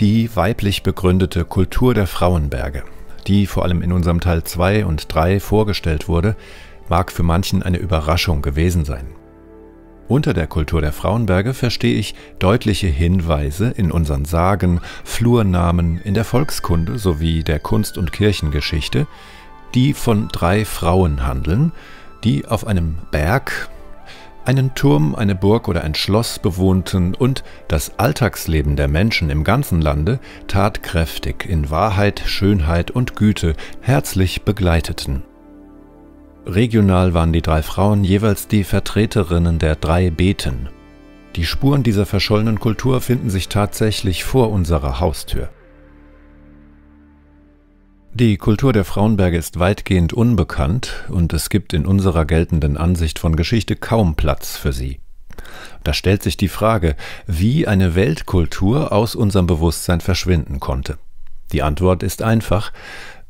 die weiblich begründete Kultur der Frauenberge, die vor allem in unserem Teil 2 und 3 vorgestellt wurde, mag für manchen eine Überraschung gewesen sein. Unter der Kultur der Frauenberge verstehe ich deutliche Hinweise in unseren Sagen, Flurnamen, in der Volkskunde sowie der Kunst- und Kirchengeschichte, die von drei Frauen handeln, die auf einem Berg einen Turm, eine Burg oder ein Schloss bewohnten und das Alltagsleben der Menschen im ganzen Lande tatkräftig in Wahrheit, Schönheit und Güte herzlich begleiteten. Regional waren die drei Frauen jeweils die Vertreterinnen der drei Beten. Die Spuren dieser verschollenen Kultur finden sich tatsächlich vor unserer Haustür. Die Kultur der Frauenberge ist weitgehend unbekannt und es gibt in unserer geltenden Ansicht von Geschichte kaum Platz für sie. Da stellt sich die Frage, wie eine Weltkultur aus unserem Bewusstsein verschwinden konnte. Die Antwort ist einfach.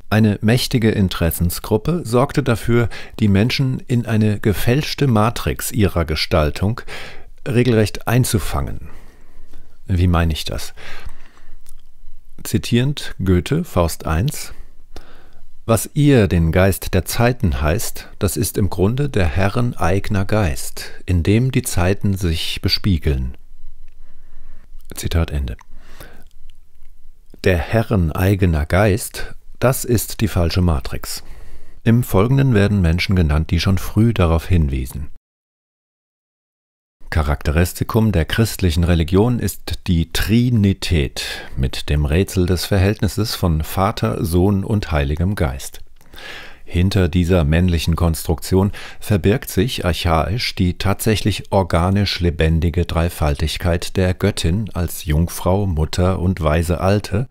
Eine mächtige Interessensgruppe sorgte dafür, die Menschen in eine gefälschte Matrix ihrer Gestaltung regelrecht einzufangen. Wie meine ich das? Zitierend Goethe, Faust 1. Was ihr den Geist der Zeiten heißt, das ist im Grunde der Herren eigener Geist, in dem die Zeiten sich bespiegeln. Zitat Ende. Der Herren eigener Geist, das ist die falsche Matrix. Im Folgenden werden Menschen genannt, die schon früh darauf hinwiesen. Charakteristikum der christlichen Religion ist die Trinität mit dem Rätsel des Verhältnisses von Vater, Sohn und Heiligem Geist. Hinter dieser männlichen Konstruktion verbirgt sich archaisch die tatsächlich organisch lebendige Dreifaltigkeit der Göttin als Jungfrau, Mutter und weise Alte,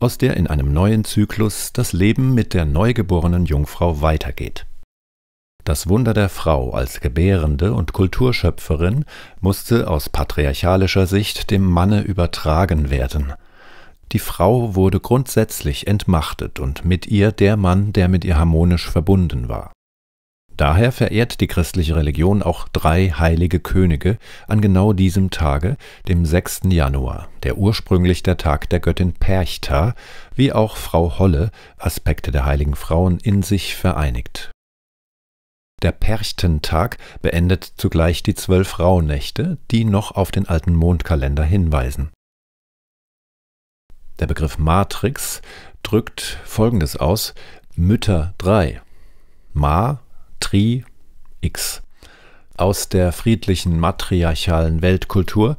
aus der in einem neuen Zyklus das Leben mit der neugeborenen Jungfrau weitergeht das Wunder der Frau als Gebärende und Kulturschöpferin musste aus patriarchalischer Sicht dem Manne übertragen werden. Die Frau wurde grundsätzlich entmachtet und mit ihr der Mann, der mit ihr harmonisch verbunden war. Daher verehrt die christliche Religion auch drei heilige Könige an genau diesem Tage, dem 6. Januar, der ursprünglich der Tag der Göttin Perchta, wie auch Frau Holle Aspekte der heiligen Frauen in sich vereinigt der Perchtentag beendet zugleich die zwölf Rauhnächte, die noch auf den alten Mondkalender hinweisen. Der Begriff Matrix drückt Folgendes aus: Mütter 3. Ma, Tri, X. Aus der friedlichen matriarchalen Weltkultur,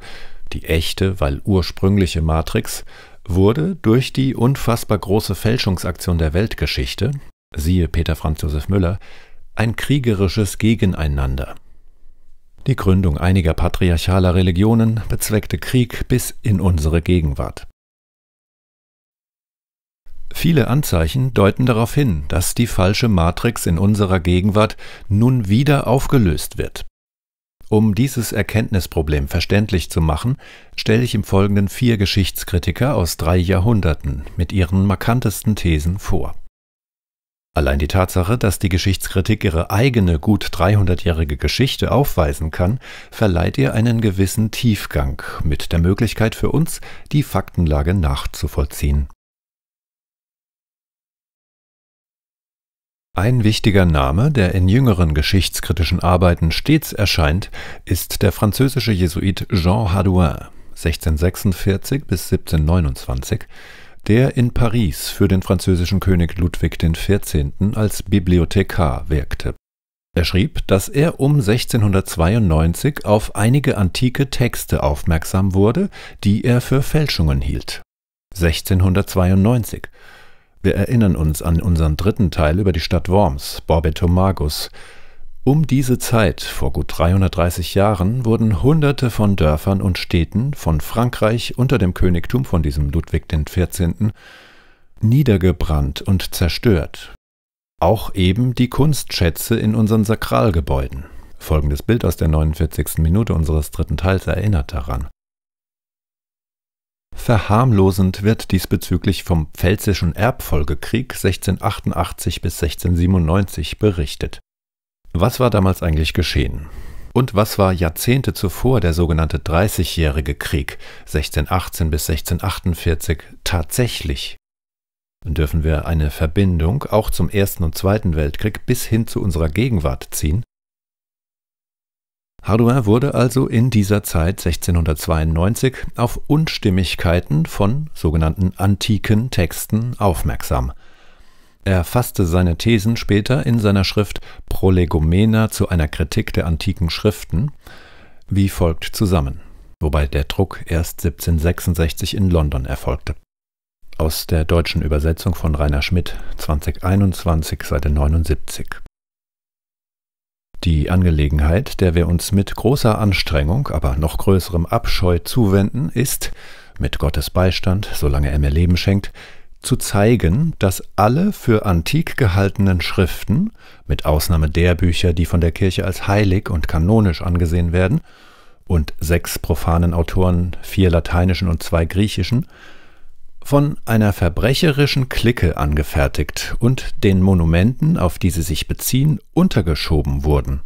die echte, weil ursprüngliche Matrix, wurde durch die unfassbar große Fälschungsaktion der Weltgeschichte, siehe Peter Franz Josef Müller, ein kriegerisches Gegeneinander. Die Gründung einiger patriarchaler Religionen bezweckte Krieg bis in unsere Gegenwart. Viele Anzeichen deuten darauf hin, dass die falsche Matrix in unserer Gegenwart nun wieder aufgelöst wird. Um dieses Erkenntnisproblem verständlich zu machen, stelle ich im Folgenden vier Geschichtskritiker aus drei Jahrhunderten mit ihren markantesten Thesen vor. Allein die Tatsache, dass die Geschichtskritik ihre eigene gut 300-jährige Geschichte aufweisen kann, verleiht ihr einen gewissen Tiefgang mit der Möglichkeit für uns, die Faktenlage nachzuvollziehen. Ein wichtiger Name, der in jüngeren geschichtskritischen Arbeiten stets erscheint, ist der französische Jesuit Jean Hadouin. 1646 bis 1729, der in Paris für den französischen König Ludwig XIV. als Bibliothekar wirkte. Er schrieb, dass er um 1692 auf einige antike Texte aufmerksam wurde, die er für Fälschungen hielt. 1692. Wir erinnern uns an unseren dritten Teil über die Stadt Worms, Borbetomagus, um diese Zeit, vor gut 330 Jahren, wurden Hunderte von Dörfern und Städten von Frankreich unter dem Königtum von diesem Ludwig XIV. niedergebrannt und zerstört. Auch eben die Kunstschätze in unseren Sakralgebäuden. Folgendes Bild aus der 49. Minute unseres dritten Teils erinnert daran. Verharmlosend wird diesbezüglich vom Pfälzischen Erbfolgekrieg 1688 bis 1697 berichtet. Was war damals eigentlich geschehen? Und was war Jahrzehnte zuvor der sogenannte Dreißigjährige Krieg 1618 bis 1648 tatsächlich? Dürfen wir eine Verbindung auch zum Ersten und Zweiten Weltkrieg bis hin zu unserer Gegenwart ziehen? Hardouin wurde also in dieser Zeit 1692 auf Unstimmigkeiten von sogenannten antiken Texten aufmerksam. Er fasste seine Thesen später in seiner Schrift Prolegomena zu einer Kritik der antiken Schriften wie folgt zusammen, wobei der Druck erst 1766 in London erfolgte. Aus der deutschen Übersetzung von Rainer Schmidt 2021 Seite 79. Die Angelegenheit, der wir uns mit großer Anstrengung, aber noch größerem Abscheu zuwenden, ist, mit Gottes Beistand, solange er mir Leben schenkt, zu zeigen, dass alle für antik gehaltenen Schriften, mit Ausnahme der Bücher, die von der Kirche als heilig und kanonisch angesehen werden, und sechs profanen Autoren, vier lateinischen und zwei griechischen, von einer verbrecherischen Clique angefertigt und den Monumenten, auf die sie sich beziehen, untergeschoben wurden.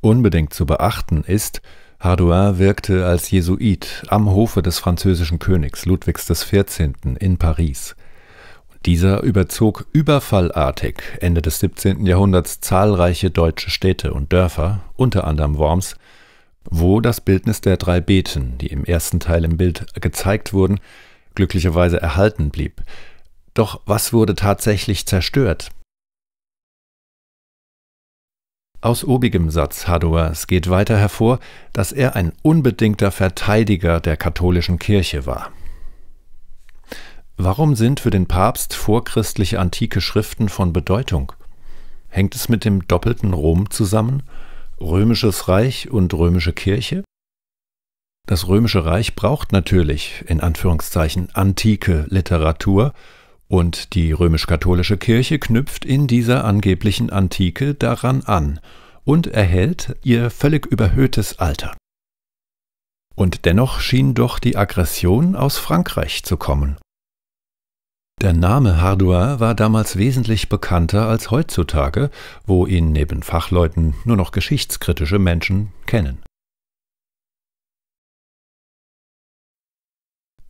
Unbedingt zu beachten ist, Hardouin wirkte als Jesuit am Hofe des französischen Königs Ludwigs XIV. in Paris. Dieser überzog überfallartig Ende des 17. Jahrhunderts zahlreiche deutsche Städte und Dörfer, unter anderem Worms, wo das Bildnis der drei Beten, die im ersten Teil im Bild gezeigt wurden, glücklicherweise erhalten blieb. Doch was wurde tatsächlich zerstört? Aus obigem Satz Haduers geht weiter hervor, dass er ein unbedingter Verteidiger der katholischen Kirche war. Warum sind für den Papst vorchristliche antike Schriften von Bedeutung? Hängt es mit dem doppelten Rom zusammen? Römisches Reich und römische Kirche? Das römische Reich braucht natürlich, in Anführungszeichen, antike Literatur, und die römisch-katholische Kirche knüpft in dieser angeblichen Antike daran an und erhält ihr völlig überhöhtes Alter. Und dennoch schien doch die Aggression aus Frankreich zu kommen. Der Name Hardouin war damals wesentlich bekannter als heutzutage, wo ihn neben Fachleuten nur noch geschichtskritische Menschen kennen.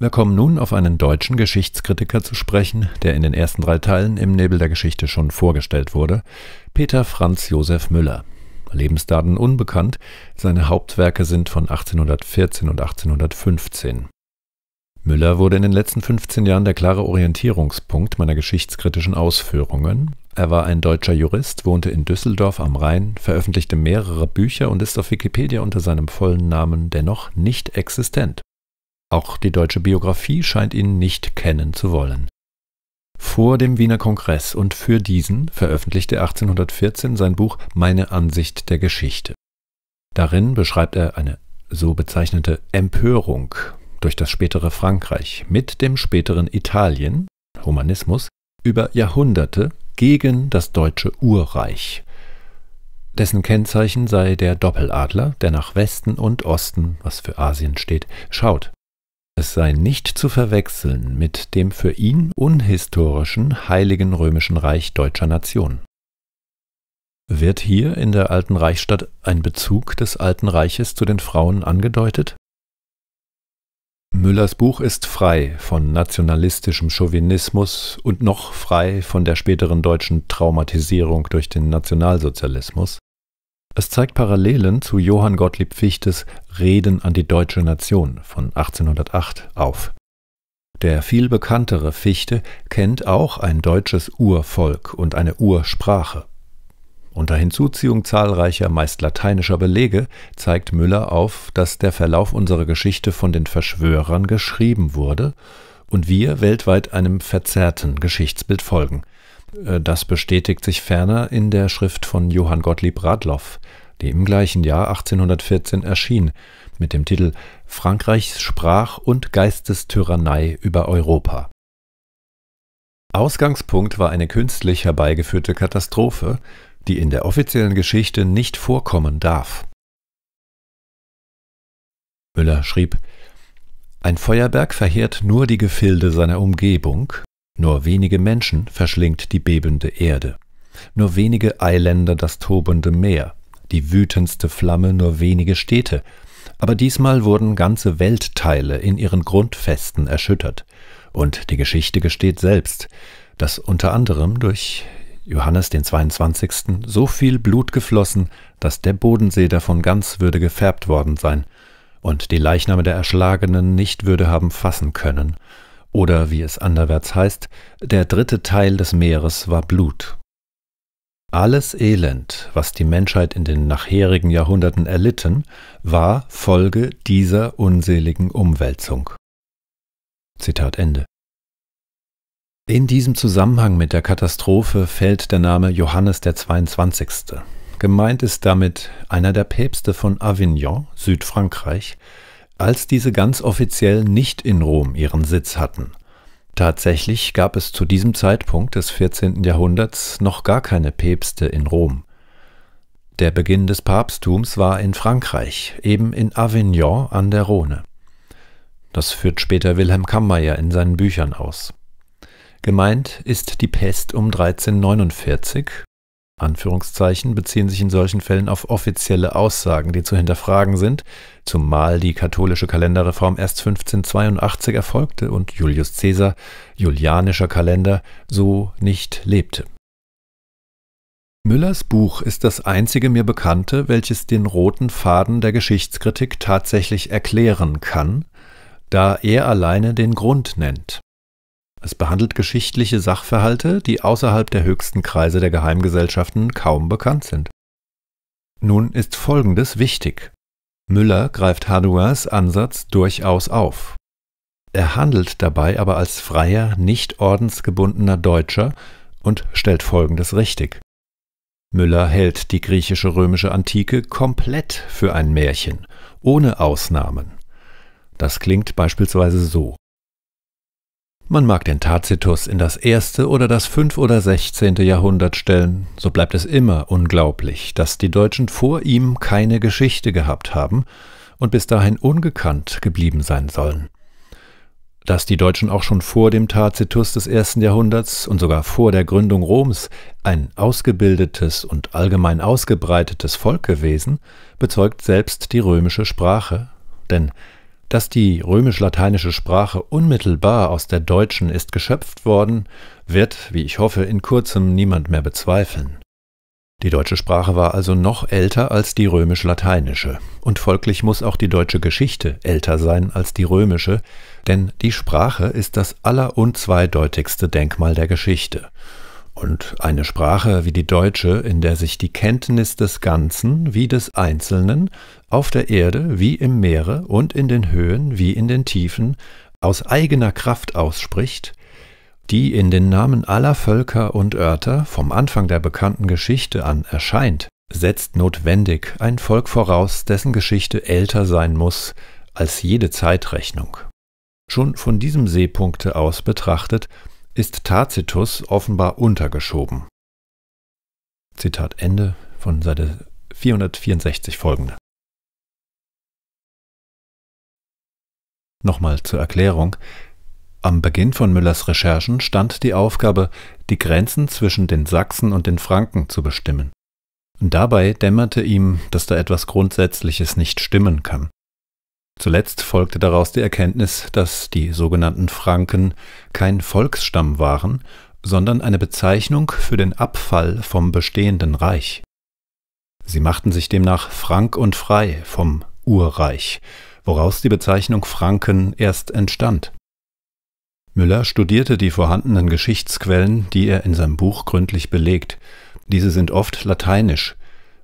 Wir kommen nun auf einen deutschen Geschichtskritiker zu sprechen, der in den ersten drei Teilen im Nebel der Geschichte schon vorgestellt wurde, Peter Franz Josef Müller. Lebensdaten unbekannt, seine Hauptwerke sind von 1814 und 1815. Müller wurde in den letzten 15 Jahren der klare Orientierungspunkt meiner geschichtskritischen Ausführungen. Er war ein deutscher Jurist, wohnte in Düsseldorf am Rhein, veröffentlichte mehrere Bücher und ist auf Wikipedia unter seinem vollen Namen dennoch nicht existent. Auch die deutsche Biografie scheint ihn nicht kennen zu wollen. Vor dem Wiener Kongress und für diesen veröffentlichte er 1814 sein Buch Meine Ansicht der Geschichte. Darin beschreibt er eine so bezeichnete Empörung durch das spätere Frankreich mit dem späteren Italien, Humanismus, über Jahrhunderte gegen das deutsche Urreich. Dessen Kennzeichen sei der Doppeladler, der nach Westen und Osten, was für Asien steht, schaut es sei nicht zu verwechseln mit dem für ihn unhistorischen Heiligen Römischen Reich deutscher Nation. Wird hier in der Alten Reichsstadt ein Bezug des Alten Reiches zu den Frauen angedeutet? Müllers Buch ist frei von nationalistischem Chauvinismus und noch frei von der späteren deutschen Traumatisierung durch den Nationalsozialismus, es zeigt Parallelen zu Johann Gottlieb Fichtes Reden an die deutsche Nation von 1808 auf. Der viel bekanntere Fichte kennt auch ein deutsches Urvolk und eine Ursprache. Unter Hinzuziehung zahlreicher meist lateinischer Belege zeigt Müller auf, dass der Verlauf unserer Geschichte von den Verschwörern geschrieben wurde und wir weltweit einem verzerrten Geschichtsbild folgen – äh, das bestätigt sich ferner in der Schrift von Johann Gottlieb Radloff, die im gleichen Jahr 1814 erschien, mit dem Titel Frankreichs Sprach- und Geistestyrannei über Europa. Ausgangspunkt war eine künstlich herbeigeführte Katastrophe, die in der offiziellen Geschichte nicht vorkommen darf. Müller schrieb Ein Feuerberg verheert nur die Gefilde seiner Umgebung, nur wenige Menschen verschlingt die bebende Erde, nur wenige Eiländer das tobende Meer, die wütendste Flamme nur wenige Städte, aber diesmal wurden ganze Weltteile in ihren Grundfesten erschüttert, und die Geschichte gesteht selbst, dass unter anderem durch Johannes den 22. so viel Blut geflossen, dass der Bodensee davon ganz würde gefärbt worden sein, und die Leichname der Erschlagenen nicht würde haben fassen können, oder wie es anderwärts heißt, der dritte Teil des Meeres war Blut. Alles Elend, was die Menschheit in den nachherigen Jahrhunderten erlitten, war Folge dieser unseligen Umwälzung. Zitat Ende. In diesem Zusammenhang mit der Katastrophe fällt der Name Johannes der 22. Gemeint ist damit einer der Päpste von Avignon, Südfrankreich, als diese ganz offiziell nicht in Rom ihren Sitz hatten. Tatsächlich gab es zu diesem Zeitpunkt des 14. Jahrhunderts noch gar keine Päpste in Rom. Der Beginn des Papsttums war in Frankreich, eben in Avignon an der Rhone. Das führt später Wilhelm Kammeyer in seinen Büchern aus. Gemeint ist die Pest um 1349, Anführungszeichen beziehen sich in solchen Fällen auf offizielle Aussagen, die zu hinterfragen sind, zumal die katholische Kalenderreform erst 1582 erfolgte und Julius Caesar, Julianischer Kalender, so nicht lebte. Müllers Buch ist das einzige mir bekannte, welches den roten Faden der Geschichtskritik tatsächlich erklären kann, da er alleine den Grund nennt. Es behandelt geschichtliche Sachverhalte, die außerhalb der höchsten Kreise der Geheimgesellschaften kaum bekannt sind. Nun ist Folgendes wichtig. Müller greift Haduas Ansatz durchaus auf. Er handelt dabei aber als freier, nicht ordensgebundener Deutscher und stellt Folgendes richtig. Müller hält die griechische römische Antike komplett für ein Märchen, ohne Ausnahmen. Das klingt beispielsweise so. Man mag den Tacitus in das erste oder das fünf oder sechzehnte Jahrhundert stellen, so bleibt es immer unglaublich, dass die Deutschen vor ihm keine Geschichte gehabt haben und bis dahin ungekannt geblieben sein sollen. Dass die Deutschen auch schon vor dem Tacitus des ersten Jahrhunderts und sogar vor der Gründung Roms ein ausgebildetes und allgemein ausgebreitetes Volk gewesen, bezeugt selbst die römische Sprache, denn dass die römisch-lateinische Sprache unmittelbar aus der deutschen ist geschöpft worden, wird, wie ich hoffe, in kurzem niemand mehr bezweifeln. Die deutsche Sprache war also noch älter als die römisch-lateinische, und folglich muss auch die deutsche Geschichte älter sein als die römische, denn die Sprache ist das allerunzweideutigste Denkmal der Geschichte, und eine Sprache wie die deutsche, in der sich die Kenntnis des Ganzen wie des Einzelnen auf der Erde wie im Meere und in den Höhen wie in den Tiefen aus eigener Kraft ausspricht, die in den Namen aller Völker und Örter vom Anfang der bekannten Geschichte an erscheint, setzt notwendig ein Volk voraus, dessen Geschichte älter sein muss als jede Zeitrechnung. Schon von diesem Seepunkte aus betrachtet, ist Tacitus offenbar untergeschoben. Zitat Ende von Seite 464 folgende. Nochmal zur Erklärung. Am Beginn von Müllers Recherchen stand die Aufgabe, die Grenzen zwischen den Sachsen und den Franken zu bestimmen. dabei dämmerte ihm, dass da etwas Grundsätzliches nicht stimmen kann. Zuletzt folgte daraus die Erkenntnis, dass die sogenannten Franken kein Volksstamm waren, sondern eine Bezeichnung für den Abfall vom bestehenden Reich. Sie machten sich demnach frank und frei vom Urreich, woraus die Bezeichnung Franken erst entstand. Müller studierte die vorhandenen Geschichtsquellen, die er in seinem Buch gründlich belegt. Diese sind oft lateinisch,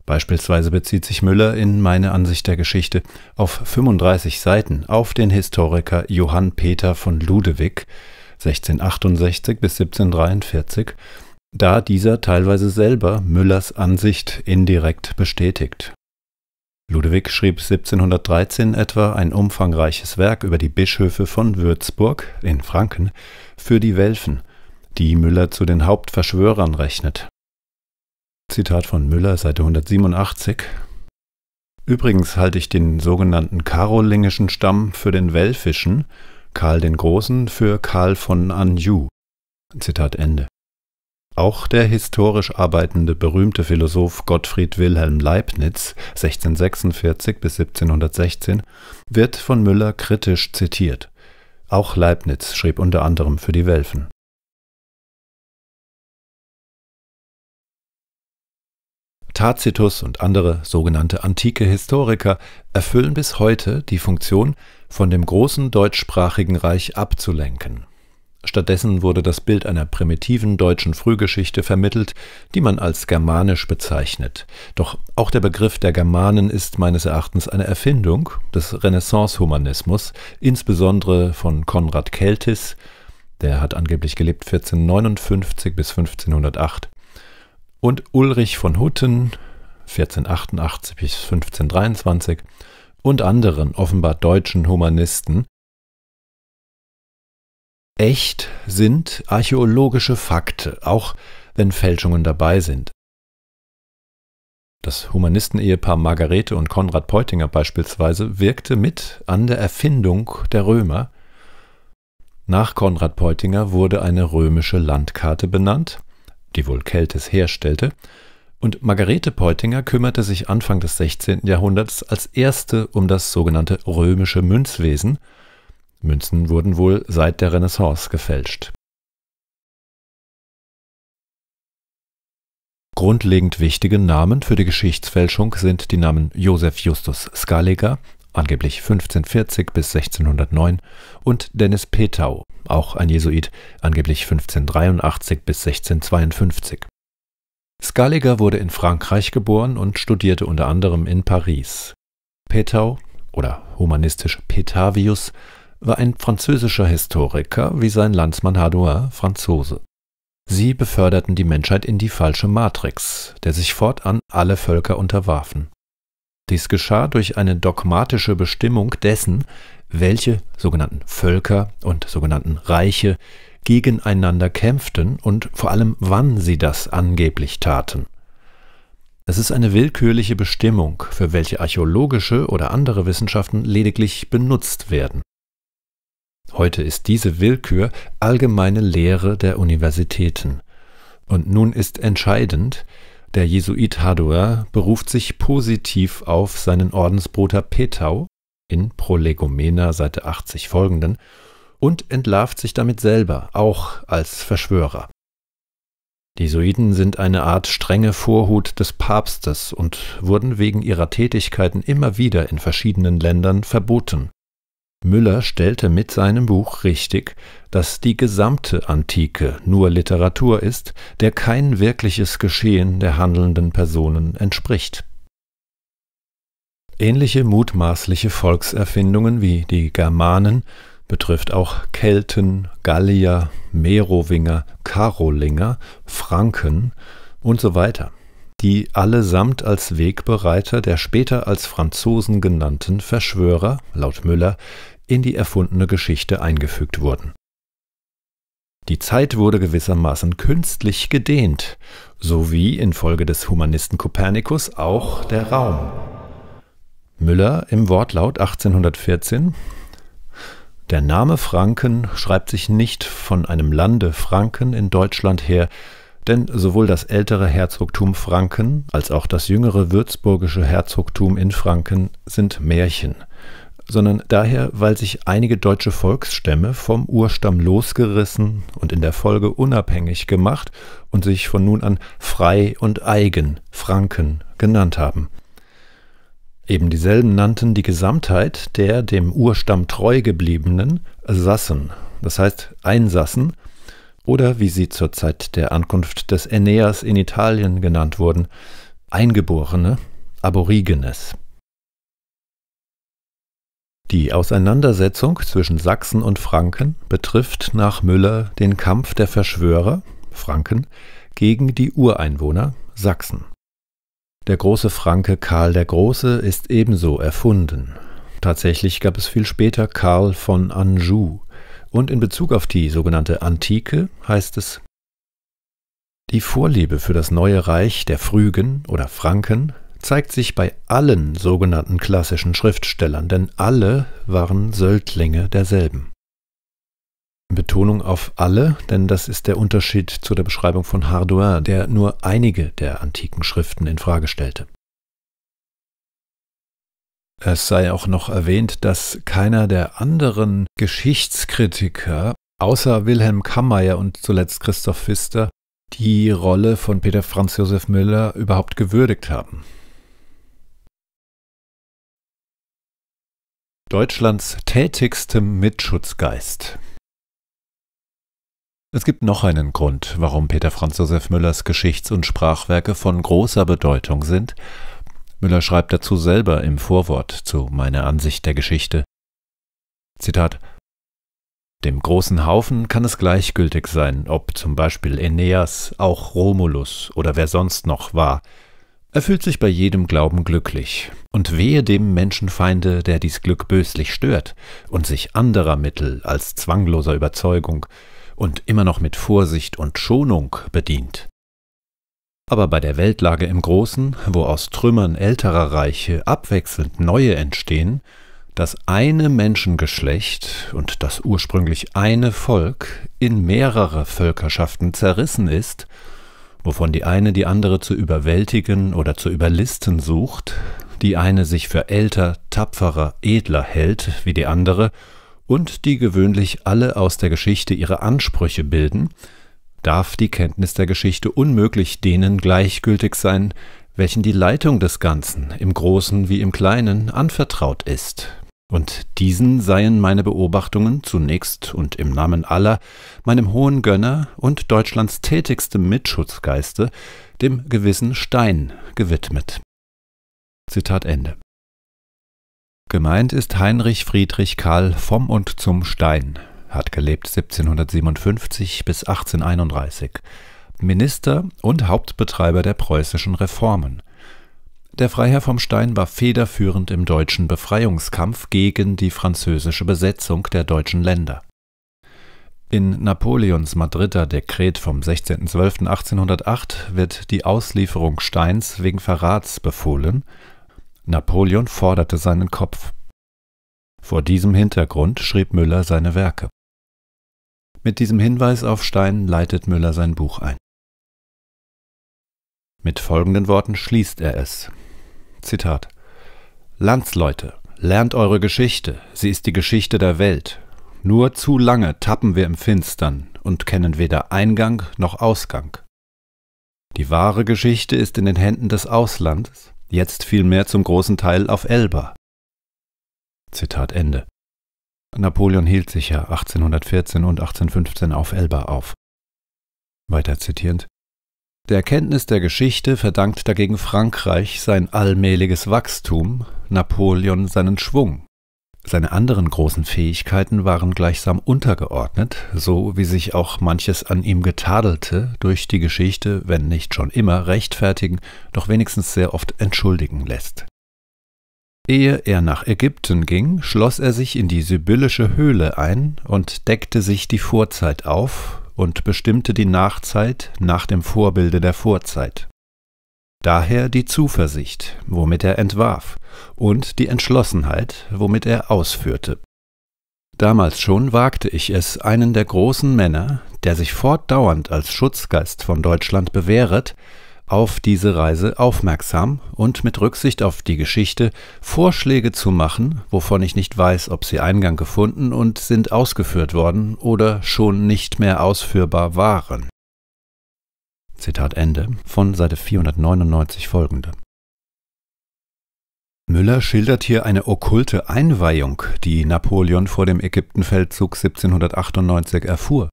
Beispielsweise bezieht sich Müller in Meine Ansicht der Geschichte auf 35 Seiten auf den Historiker Johann Peter von Ludewig 1668 bis 1743, da dieser teilweise selber Müllers Ansicht indirekt bestätigt. Ludewig schrieb 1713 etwa ein umfangreiches Werk über die Bischöfe von Würzburg in Franken für die Welfen, die Müller zu den Hauptverschwörern rechnet Zitat von Müller, Seite 187. Übrigens halte ich den sogenannten karolingischen Stamm für den Welfischen, Karl den Großen für Karl von Anjou. Zitat Ende. Auch der historisch arbeitende berühmte Philosoph Gottfried Wilhelm Leibniz 1646 bis 1716 wird von Müller kritisch zitiert. Auch Leibniz schrieb unter anderem für die Welfen. Tacitus und andere sogenannte antike Historiker erfüllen bis heute die Funktion, von dem großen deutschsprachigen Reich abzulenken. Stattdessen wurde das Bild einer primitiven deutschen Frühgeschichte vermittelt, die man als germanisch bezeichnet. Doch auch der Begriff der Germanen ist meines Erachtens eine Erfindung des Renaissance-Humanismus, insbesondere von Konrad Keltis, der hat angeblich gelebt 1459 bis 1508, und Ulrich von Hutten 1488 bis 1523 und anderen offenbar deutschen Humanisten. Echt sind archäologische Fakte, auch wenn Fälschungen dabei sind. Das Humanistenehepaar Margarete und Konrad Peutinger beispielsweise wirkte mit an der Erfindung der Römer. Nach Konrad Peutinger wurde eine römische Landkarte benannt die wohl Keltes herstellte, und Margarete Peutinger kümmerte sich Anfang des 16. Jahrhunderts als erste um das sogenannte römische Münzwesen. Münzen wurden wohl seit der Renaissance gefälscht. Grundlegend wichtige Namen für die Geschichtsfälschung sind die Namen Josef Justus Scaliger angeblich 1540 bis 1609, und Dennis Petau, auch ein Jesuit, angeblich 1583 bis 1652. Scaliger wurde in Frankreich geboren und studierte unter anderem in Paris. Petau, oder humanistisch Petavius, war ein französischer Historiker wie sein Landsmann Hadouin Franzose. Sie beförderten die Menschheit in die falsche Matrix, der sich fortan alle Völker unterwarfen. Dies geschah durch eine dogmatische Bestimmung dessen, welche sogenannten Völker und sogenannten Reiche gegeneinander kämpften und vor allem wann sie das angeblich taten. Es ist eine willkürliche Bestimmung, für welche archäologische oder andere Wissenschaften lediglich benutzt werden. Heute ist diese Willkür allgemeine Lehre der Universitäten. Und nun ist entscheidend, der Jesuit Hadoer beruft sich positiv auf seinen Ordensbruder Petau in Prolegomena Seite 80 folgenden und entlarvt sich damit selber, auch als Verschwörer. Die Jesuiten sind eine Art strenge Vorhut des Papstes und wurden wegen ihrer Tätigkeiten immer wieder in verschiedenen Ländern verboten. Müller stellte mit seinem Buch richtig, dass die gesamte Antike nur Literatur ist, der kein wirkliches Geschehen der handelnden Personen entspricht. Ähnliche mutmaßliche Volkserfindungen wie die Germanen betrifft auch Kelten, Gallier, Merowinger, Karolinger, Franken und so weiter, die allesamt als Wegbereiter der später als Franzosen genannten Verschwörer, laut Müller, in die erfundene Geschichte eingefügt wurden. Die Zeit wurde gewissermaßen künstlich gedehnt, sowie infolge des Humanisten Kopernikus auch der Raum. Müller im Wortlaut 1814 Der Name Franken schreibt sich nicht von einem Lande Franken in Deutschland her, denn sowohl das ältere Herzogtum Franken als auch das jüngere würzburgische Herzogtum in Franken sind Märchen – sondern daher, weil sich einige deutsche Volksstämme vom Urstamm losgerissen und in der Folge unabhängig gemacht und sich von nun an frei und eigen Franken genannt haben. Eben dieselben nannten die Gesamtheit der dem Urstamm treu gebliebenen Sassen, das heißt Einsassen, oder wie sie zur Zeit der Ankunft des Aeneas in Italien genannt wurden, Eingeborene, Aborigenes. Die Auseinandersetzung zwischen Sachsen und Franken betrifft nach Müller den Kampf der Verschwörer (Franken) gegen die Ureinwohner (Sachsen). Der große Franke Karl der Große ist ebenso erfunden. Tatsächlich gab es viel später Karl von Anjou, und in Bezug auf die sogenannte Antike heißt es: Die Vorliebe für das neue Reich der Phrygen oder Franken zeigt sich bei allen sogenannten klassischen Schriftstellern, denn alle waren Söldlinge derselben. Betonung auf alle, denn das ist der Unterschied zu der Beschreibung von Hardouin, der nur einige der antiken Schriften in Frage stellte. Es sei auch noch erwähnt, dass keiner der anderen Geschichtskritiker außer Wilhelm Kammerer und zuletzt Christoph Pfister die Rolle von Peter Franz Josef Müller überhaupt gewürdigt haben. Deutschlands tätigstem Mitschutzgeist. Es gibt noch einen Grund, warum Peter Franz Josef Müllers Geschichts- und Sprachwerke von großer Bedeutung sind. Müller schreibt dazu selber im Vorwort zu meiner Ansicht der Geschichte. Zitat Dem großen Haufen kann es gleichgültig sein, ob zum Beispiel Aeneas, auch Romulus oder wer sonst noch war, er fühlt sich bei jedem Glauben glücklich. Und wehe dem Menschenfeinde, der dies Glück böslich stört und sich anderer Mittel als zwangloser Überzeugung und immer noch mit Vorsicht und Schonung bedient. Aber bei der Weltlage im Großen, wo aus Trümmern älterer Reiche abwechselnd neue entstehen, das eine Menschengeschlecht und das ursprünglich eine Volk in mehrere Völkerschaften zerrissen ist wovon die eine die andere zu überwältigen oder zu überlisten sucht, die eine sich für älter, tapferer, edler hält wie die andere und die gewöhnlich alle aus der Geschichte ihre Ansprüche bilden, darf die Kenntnis der Geschichte unmöglich denen gleichgültig sein, welchen die Leitung des Ganzen im Großen wie im Kleinen anvertraut ist, und diesen seien meine Beobachtungen zunächst und im Namen aller, meinem hohen Gönner und Deutschlands tätigstem Mitschutzgeiste, dem gewissen Stein, gewidmet. Zitat Ende. Gemeint ist Heinrich Friedrich Karl vom und zum Stein, hat gelebt 1757 bis 1831, Minister und Hauptbetreiber der preußischen Reformen, der Freiherr vom Stein war federführend im deutschen Befreiungskampf gegen die französische Besetzung der deutschen Länder. In Napoleons Madrider Dekret vom 16.12.1808 wird die Auslieferung Steins wegen Verrats befohlen. Napoleon forderte seinen Kopf. Vor diesem Hintergrund schrieb Müller seine Werke. Mit diesem Hinweis auf Stein leitet Müller sein Buch ein. Mit folgenden Worten schließt er es Zitat. Landsleute, lernt eure Geschichte, sie ist die Geschichte der Welt. Nur zu lange tappen wir im Finstern und kennen weder Eingang noch Ausgang. Die wahre Geschichte ist in den Händen des Auslands, jetzt vielmehr zum großen Teil auf Elba. Zitat Ende. Napoleon hielt sich ja 1814 und 1815 auf Elba auf. Weiter zitierend. Der Erkenntnis der Geschichte verdankt dagegen Frankreich sein allmähliges Wachstum, Napoleon seinen Schwung. Seine anderen großen Fähigkeiten waren gleichsam untergeordnet, so wie sich auch manches an ihm getadelte, durch die Geschichte, wenn nicht schon immer rechtfertigen, doch wenigstens sehr oft entschuldigen lässt. Ehe er nach Ägypten ging, schloss er sich in die sibyllische Höhle ein und deckte sich die Vorzeit auf, und bestimmte die Nachzeit nach dem Vorbilde der Vorzeit. Daher die Zuversicht, womit er entwarf, und die Entschlossenheit, womit er ausführte. Damals schon wagte ich es, einen der großen Männer, der sich fortdauernd als Schutzgeist von Deutschland bewähret, auf diese Reise aufmerksam und mit Rücksicht auf die Geschichte Vorschläge zu machen, wovon ich nicht weiß, ob sie Eingang gefunden und sind ausgeführt worden oder schon nicht mehr ausführbar waren. Zitat Ende von Seite 499 folgende. Müller schildert hier eine okkulte Einweihung, die Napoleon vor dem Ägyptenfeldzug 1798 erfuhr.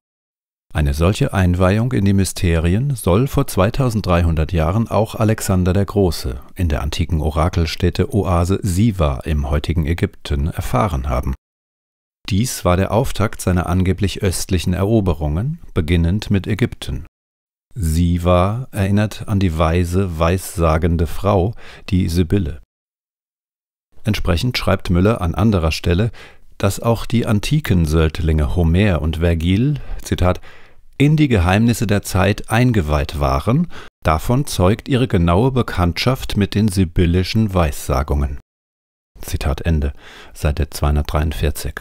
Eine solche Einweihung in die Mysterien soll vor 2300 Jahren auch Alexander der Große in der antiken Orakelstätte Oase Siva im heutigen Ägypten erfahren haben. Dies war der Auftakt seiner angeblich östlichen Eroberungen, beginnend mit Ägypten. Siva erinnert an die weise, weissagende Frau, die Sibylle. Entsprechend schreibt Müller an anderer Stelle, dass auch die antiken Söldlinge Homer und Vergil, Zitat, in die Geheimnisse der Zeit eingeweiht waren, davon zeugt ihre genaue Bekanntschaft mit den sibyllischen Weissagungen. Zitat Ende, Seite 243.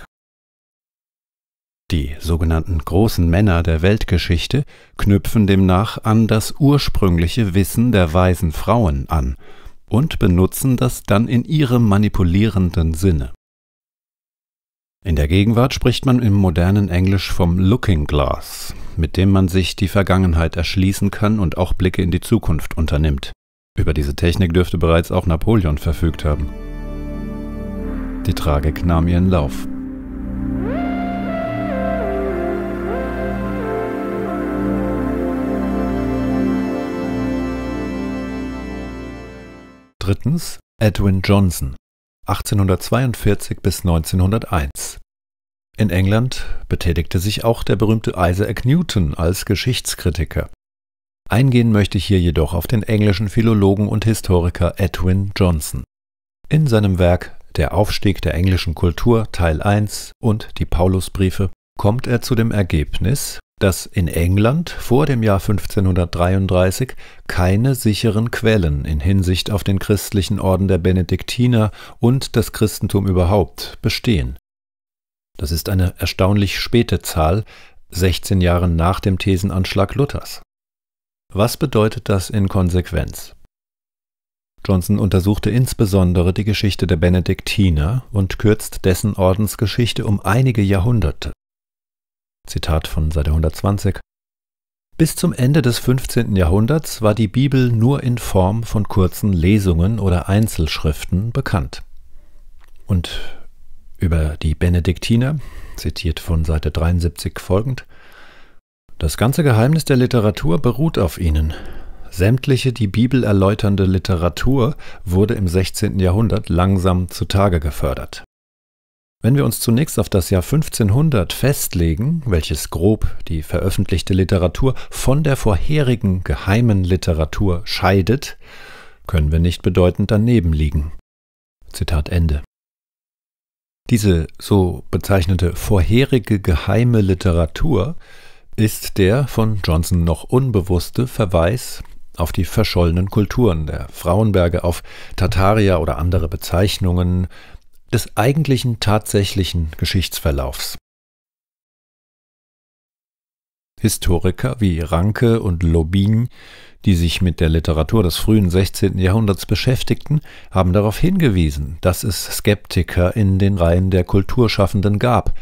Die sogenannten großen Männer der Weltgeschichte knüpfen demnach an das ursprüngliche Wissen der weisen Frauen an und benutzen das dann in ihrem manipulierenden Sinne. In der Gegenwart spricht man im modernen Englisch vom Looking Glass, mit dem man sich die Vergangenheit erschließen kann und auch Blicke in die Zukunft unternimmt. Über diese Technik dürfte bereits auch Napoleon verfügt haben. Die Tragik nahm ihren Lauf. Drittens Edwin Johnson 1842 bis 1901 in England betätigte sich auch der berühmte Isaac Newton als Geschichtskritiker. Eingehen möchte ich hier jedoch auf den englischen Philologen und Historiker Edwin Johnson. In seinem Werk Der Aufstieg der englischen Kultur Teil 1 und die Paulusbriefe kommt er zu dem Ergebnis, dass in England vor dem Jahr 1533 keine sicheren Quellen in Hinsicht auf den christlichen Orden der Benediktiner und das Christentum überhaupt bestehen das ist eine erstaunlich späte Zahl, 16 Jahre nach dem Thesenanschlag Luthers. Was bedeutet das in Konsequenz? Johnson untersuchte insbesondere die Geschichte der Benediktiner und kürzt dessen Ordensgeschichte um einige Jahrhunderte. Zitat von Seite 120 bis zum Ende des 15. Jahrhunderts war die Bibel nur in Form von kurzen Lesungen oder Einzelschriften bekannt. Und über die Benediktiner, zitiert von Seite 73 folgend. Das ganze Geheimnis der Literatur beruht auf ihnen. Sämtliche die Bibel erläuternde Literatur wurde im 16. Jahrhundert langsam zutage gefördert. Wenn wir uns zunächst auf das Jahr 1500 festlegen, welches grob die veröffentlichte Literatur von der vorherigen geheimen Literatur scheidet, können wir nicht bedeutend daneben liegen. Zitat Ende. Diese so bezeichnete vorherige geheime Literatur ist der von Johnson noch unbewusste Verweis auf die verschollenen Kulturen der Frauenberge, auf Tartaria oder andere Bezeichnungen des eigentlichen tatsächlichen Geschichtsverlaufs. Historiker wie Ranke und Lobin, die sich mit der Literatur des frühen 16. Jahrhunderts beschäftigten, haben darauf hingewiesen, dass es Skeptiker in den Reihen der Kulturschaffenden gab,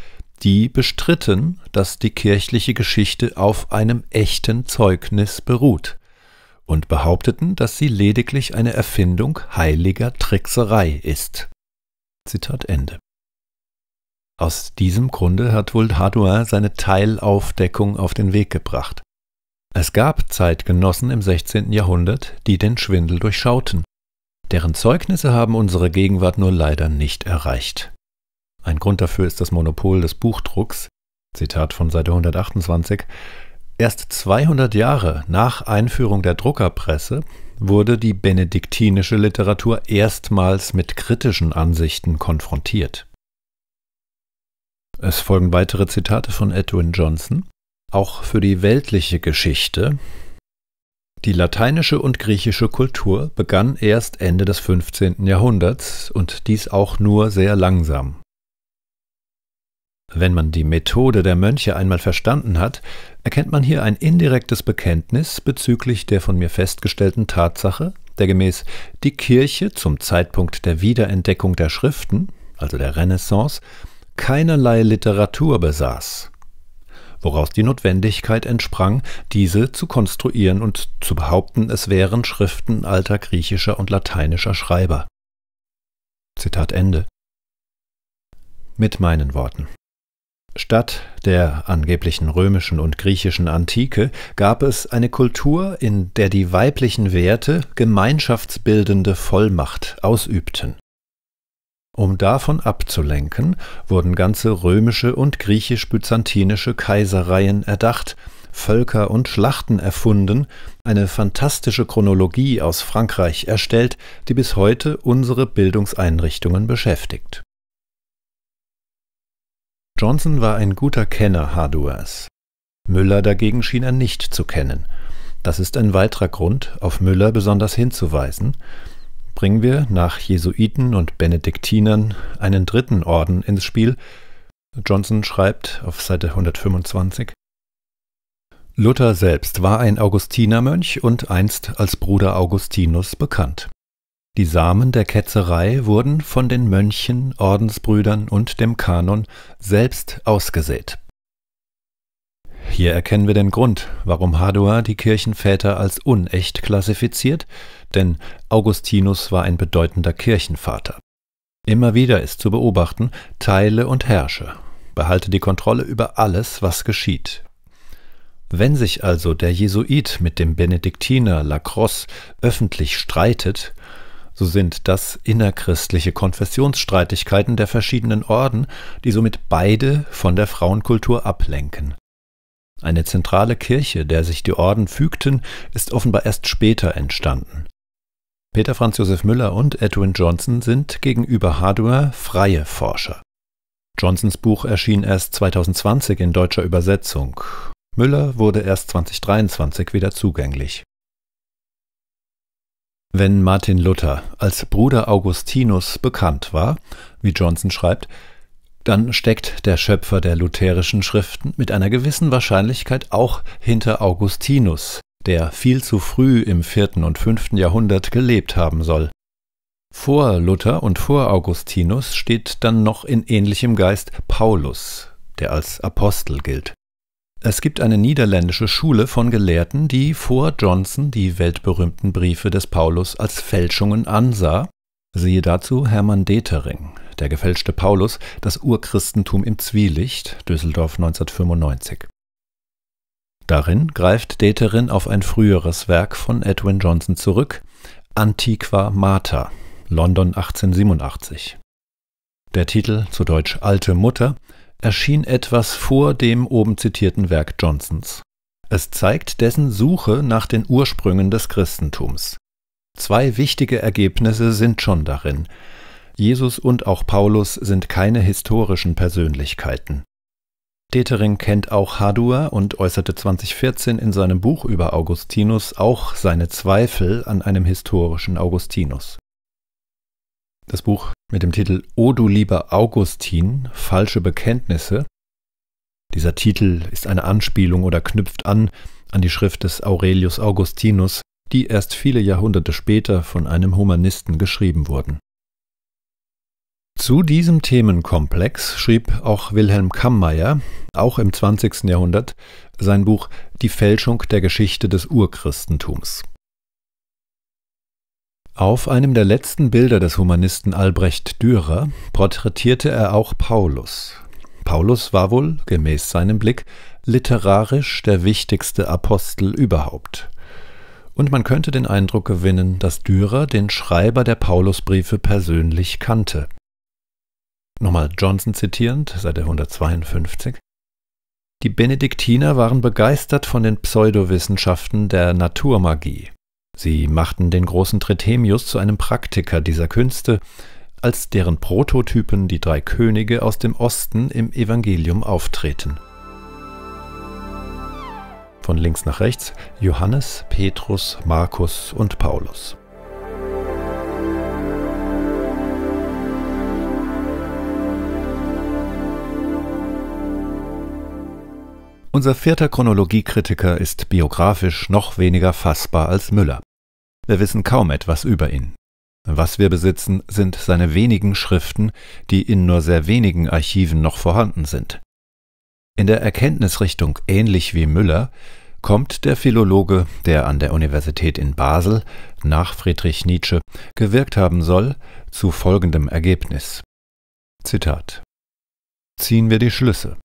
die bestritten, dass die kirchliche Geschichte auf einem echten Zeugnis beruht und behaupteten, dass sie lediglich eine Erfindung heiliger Trickserei ist. Zitat Ende. Aus diesem Grunde hat wohl Hardouin seine Teilaufdeckung auf den Weg gebracht. Es gab Zeitgenossen im 16. Jahrhundert, die den Schwindel durchschauten. Deren Zeugnisse haben unsere Gegenwart nur leider nicht erreicht. Ein Grund dafür ist das Monopol des Buchdrucks, Zitat von Seite 128, Erst 200 Jahre nach Einführung der Druckerpresse wurde die benediktinische Literatur erstmals mit kritischen Ansichten konfrontiert. Es folgen weitere Zitate von Edwin Johnson, auch für die weltliche Geschichte. Die lateinische und griechische Kultur begann erst Ende des 15. Jahrhunderts und dies auch nur sehr langsam. Wenn man die Methode der Mönche einmal verstanden hat, erkennt man hier ein indirektes Bekenntnis bezüglich der von mir festgestellten Tatsache, der gemäß die Kirche zum Zeitpunkt der Wiederentdeckung der Schriften, also der Renaissance, keinerlei Literatur besaß, woraus die Notwendigkeit entsprang, diese zu konstruieren und zu behaupten, es wären Schriften alter griechischer und lateinischer Schreiber. Zitat Ende. Mit meinen Worten. Statt der angeblichen römischen und griechischen Antike gab es eine Kultur, in der die weiblichen Werte gemeinschaftsbildende Vollmacht ausübten um davon abzulenken, wurden ganze römische und griechisch-byzantinische Kaiserreihen erdacht, Völker und Schlachten erfunden, eine fantastische Chronologie aus Frankreich erstellt, die bis heute unsere Bildungseinrichtungen beschäftigt. Johnson war ein guter Kenner Haduers. Müller dagegen schien er nicht zu kennen. Das ist ein weiterer Grund, auf Müller besonders hinzuweisen, bringen wir nach Jesuiten und Benediktinern einen dritten Orden ins Spiel. Johnson schreibt auf Seite 125 Luther selbst war ein Augustinermönch und einst als Bruder Augustinus bekannt. Die Samen der Ketzerei wurden von den Mönchen, Ordensbrüdern und dem Kanon selbst ausgesät. Hier erkennen wir den Grund, warum Hadua die Kirchenväter als unecht klassifiziert denn Augustinus war ein bedeutender Kirchenvater. Immer wieder ist zu beobachten, teile und herrsche, behalte die Kontrolle über alles, was geschieht. Wenn sich also der Jesuit mit dem Benediktiner Lacrosse öffentlich streitet, so sind das innerchristliche Konfessionsstreitigkeiten der verschiedenen Orden, die somit beide von der Frauenkultur ablenken. Eine zentrale Kirche, der sich die Orden fügten, ist offenbar erst später entstanden. Peter Franz Josef Müller und Edwin Johnson sind gegenüber Hardware freie Forscher. Johnsons Buch erschien erst 2020 in deutscher Übersetzung. Müller wurde erst 2023 wieder zugänglich. Wenn Martin Luther als Bruder Augustinus bekannt war, wie Johnson schreibt, dann steckt der Schöpfer der lutherischen Schriften mit einer gewissen Wahrscheinlichkeit auch hinter Augustinus, der viel zu früh im vierten und fünften Jahrhundert gelebt haben soll. Vor Luther und vor Augustinus steht dann noch in ähnlichem Geist Paulus, der als Apostel gilt. Es gibt eine niederländische Schule von Gelehrten, die vor Johnson die weltberühmten Briefe des Paulus als Fälschungen ansah. Siehe dazu Hermann Detering, der gefälschte Paulus, das Urchristentum im Zwielicht, Düsseldorf 1995. Darin greift Deterin auf ein früheres Werk von Edwin Johnson zurück, Antiqua Mater, London 1887. Der Titel, zu Deutsch Alte Mutter, erschien etwas vor dem oben zitierten Werk Johnsons. Es zeigt dessen Suche nach den Ursprüngen des Christentums. Zwei wichtige Ergebnisse sind schon darin. Jesus und auch Paulus sind keine historischen Persönlichkeiten. Detering kennt auch Hadua und äußerte 2014 in seinem Buch über Augustinus auch seine Zweifel an einem historischen Augustinus. Das Buch mit dem Titel O du lieber Augustin, falsche Bekenntnisse. Dieser Titel ist eine Anspielung oder knüpft an an die Schrift des Aurelius Augustinus, die erst viele Jahrhunderte später von einem Humanisten geschrieben wurden zu diesem Themenkomplex schrieb auch Wilhelm Kammmeier, auch im 20. Jahrhundert, sein Buch Die Fälschung der Geschichte des Urchristentums. Auf einem der letzten Bilder des Humanisten Albrecht Dürer porträtierte er auch Paulus. Paulus war wohl, gemäß seinem Blick, literarisch der wichtigste Apostel überhaupt. Und man könnte den Eindruck gewinnen, dass Dürer den Schreiber der Paulusbriefe persönlich kannte. Nochmal Johnson zitierend, Seite 152. Die Benediktiner waren begeistert von den Pseudowissenschaften der Naturmagie. Sie machten den großen Trithemius zu einem Praktiker dieser Künste, als deren Prototypen die drei Könige aus dem Osten im Evangelium auftreten. Von links nach rechts Johannes, Petrus, Markus und Paulus. Unser vierter Chronologiekritiker ist biografisch noch weniger fassbar als Müller. Wir wissen kaum etwas über ihn. Was wir besitzen, sind seine wenigen Schriften, die in nur sehr wenigen Archiven noch vorhanden sind. In der Erkenntnisrichtung ähnlich wie Müller kommt der Philologe, der an der Universität in Basel nach Friedrich Nietzsche gewirkt haben soll, zu folgendem Ergebnis. Zitat. Ziehen wir die Schlüsse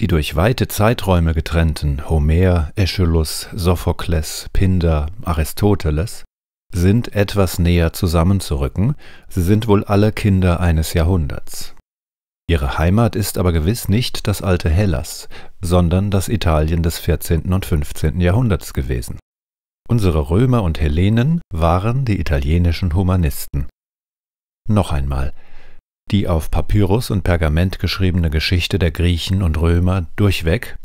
die durch weite Zeiträume getrennten Homer, Aeschylus, Sophokles, Pindar, Aristoteles sind etwas näher zusammenzurücken, sie sind wohl alle Kinder eines Jahrhunderts. Ihre Heimat ist aber gewiss nicht das alte Hellas, sondern das Italien des 14. und 15. Jahrhunderts gewesen. Unsere Römer und Hellenen waren die italienischen Humanisten. Noch einmal, die auf Papyrus und Pergament geschriebene Geschichte der Griechen und Römer durchweg,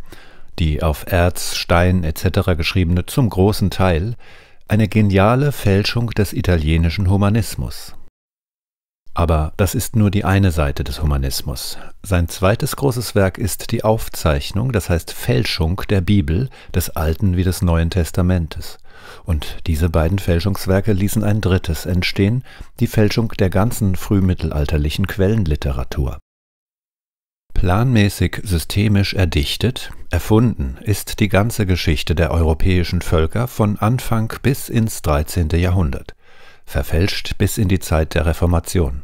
die auf Erz, Stein etc. geschriebene zum großen Teil, eine geniale Fälschung des italienischen Humanismus. Aber das ist nur die eine Seite des Humanismus. Sein zweites großes Werk ist die Aufzeichnung, das heißt Fälschung der Bibel, des Alten wie des Neuen Testamentes und diese beiden Fälschungswerke ließen ein drittes entstehen, die Fälschung der ganzen frühmittelalterlichen Quellenliteratur. Planmäßig systemisch erdichtet, erfunden ist die ganze Geschichte der europäischen Völker von Anfang bis ins 13. Jahrhundert, verfälscht bis in die Zeit der Reformation.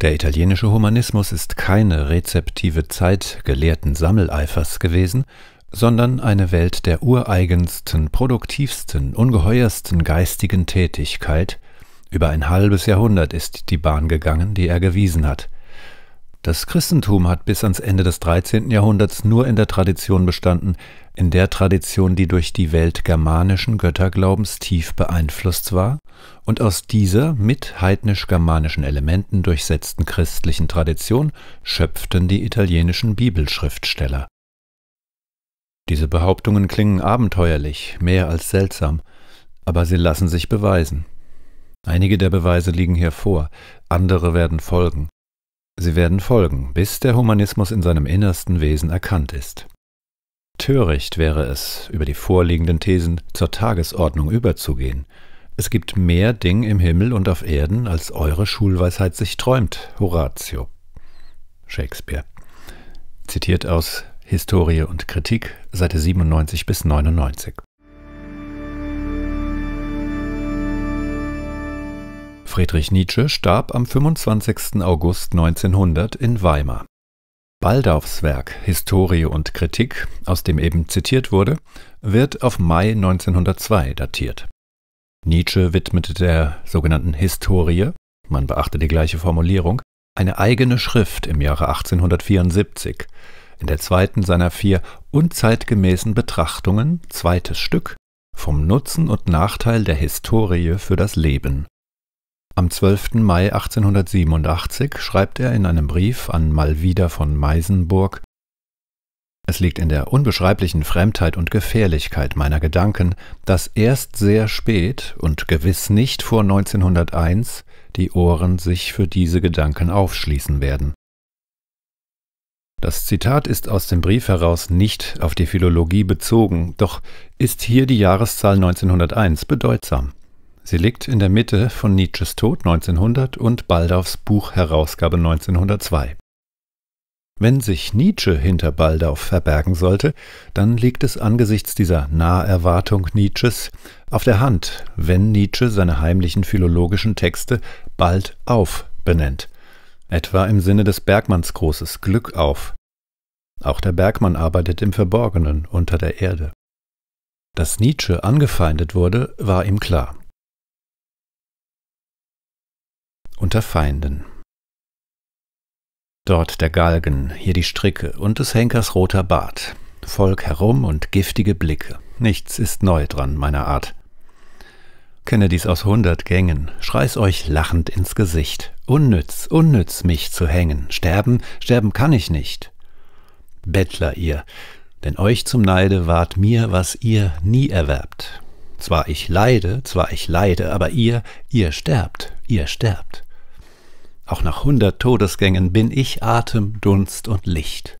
Der italienische Humanismus ist keine rezeptive Zeit gelehrten Sammeleifers gewesen, sondern eine Welt der ureigensten, produktivsten, ungeheuersten geistigen Tätigkeit, über ein halbes Jahrhundert ist die Bahn gegangen, die er gewiesen hat. Das Christentum hat bis ans Ende des 13. Jahrhunderts nur in der Tradition bestanden, in der Tradition, die durch die Welt germanischen Götterglaubens tief beeinflusst war und aus dieser mit heidnisch-germanischen Elementen durchsetzten christlichen Tradition schöpften die italienischen Bibelschriftsteller. Diese Behauptungen klingen abenteuerlich, mehr als seltsam, aber sie lassen sich beweisen. Einige der Beweise liegen hier vor, andere werden folgen. Sie werden folgen, bis der Humanismus in seinem innersten Wesen erkannt ist. Töricht wäre es, über die vorliegenden Thesen zur Tagesordnung überzugehen. Es gibt mehr Ding im Himmel und auf Erden, als eure Schulweisheit sich träumt, Horatio. Shakespeare. Zitiert aus Historie und Kritik, Seite 97 bis 99. Friedrich Nietzsche starb am 25. August 1900 in Weimar. Baldaufs Werk Historie und Kritik, aus dem eben zitiert wurde, wird auf Mai 1902 datiert. Nietzsche widmete der sogenannten Historie, man beachte die gleiche Formulierung, eine eigene Schrift im Jahre 1874, in der zweiten seiner vier unzeitgemäßen Betrachtungen, zweites Stück, vom Nutzen und Nachteil der Historie für das Leben. Am 12. Mai 1887 schreibt er in einem Brief an Malvida von Meisenburg es liegt in der unbeschreiblichen Fremdheit und Gefährlichkeit meiner Gedanken, dass erst sehr spät und gewiss nicht vor 1901 die Ohren sich für diese Gedanken aufschließen werden. Das Zitat ist aus dem Brief heraus nicht auf die Philologie bezogen, doch ist hier die Jahreszahl 1901 bedeutsam. Sie liegt in der Mitte von Nietzsches Tod 1900 und Baldaufs Buchherausgabe 1902. Wenn sich Nietzsche hinter Baldauf verbergen sollte, dann liegt es angesichts dieser Naherwartung Nietzsches auf der Hand, wenn Nietzsche seine heimlichen philologischen Texte bald auf benennt etwa im Sinne des Bergmanns großes Glück auf. Auch der Bergmann arbeitet im Verborgenen unter der Erde. Dass Nietzsche angefeindet wurde, war ihm klar. Unter Feinden. Dort der Galgen, hier die Stricke und des Henkers roter Bart. Volk herum und giftige Blicke. Nichts ist neu dran meiner Art kenne dies aus hundert Gängen, schrei's euch lachend ins Gesicht. Unnütz, unnütz mich zu hängen, sterben, sterben kann ich nicht. Bettler ihr, denn euch zum Neide ward mir, was ihr nie erwerbt. Zwar ich leide, zwar ich leide, aber ihr, ihr sterbt, ihr sterbt. Auch nach hundert Todesgängen bin ich Atem, Dunst und Licht.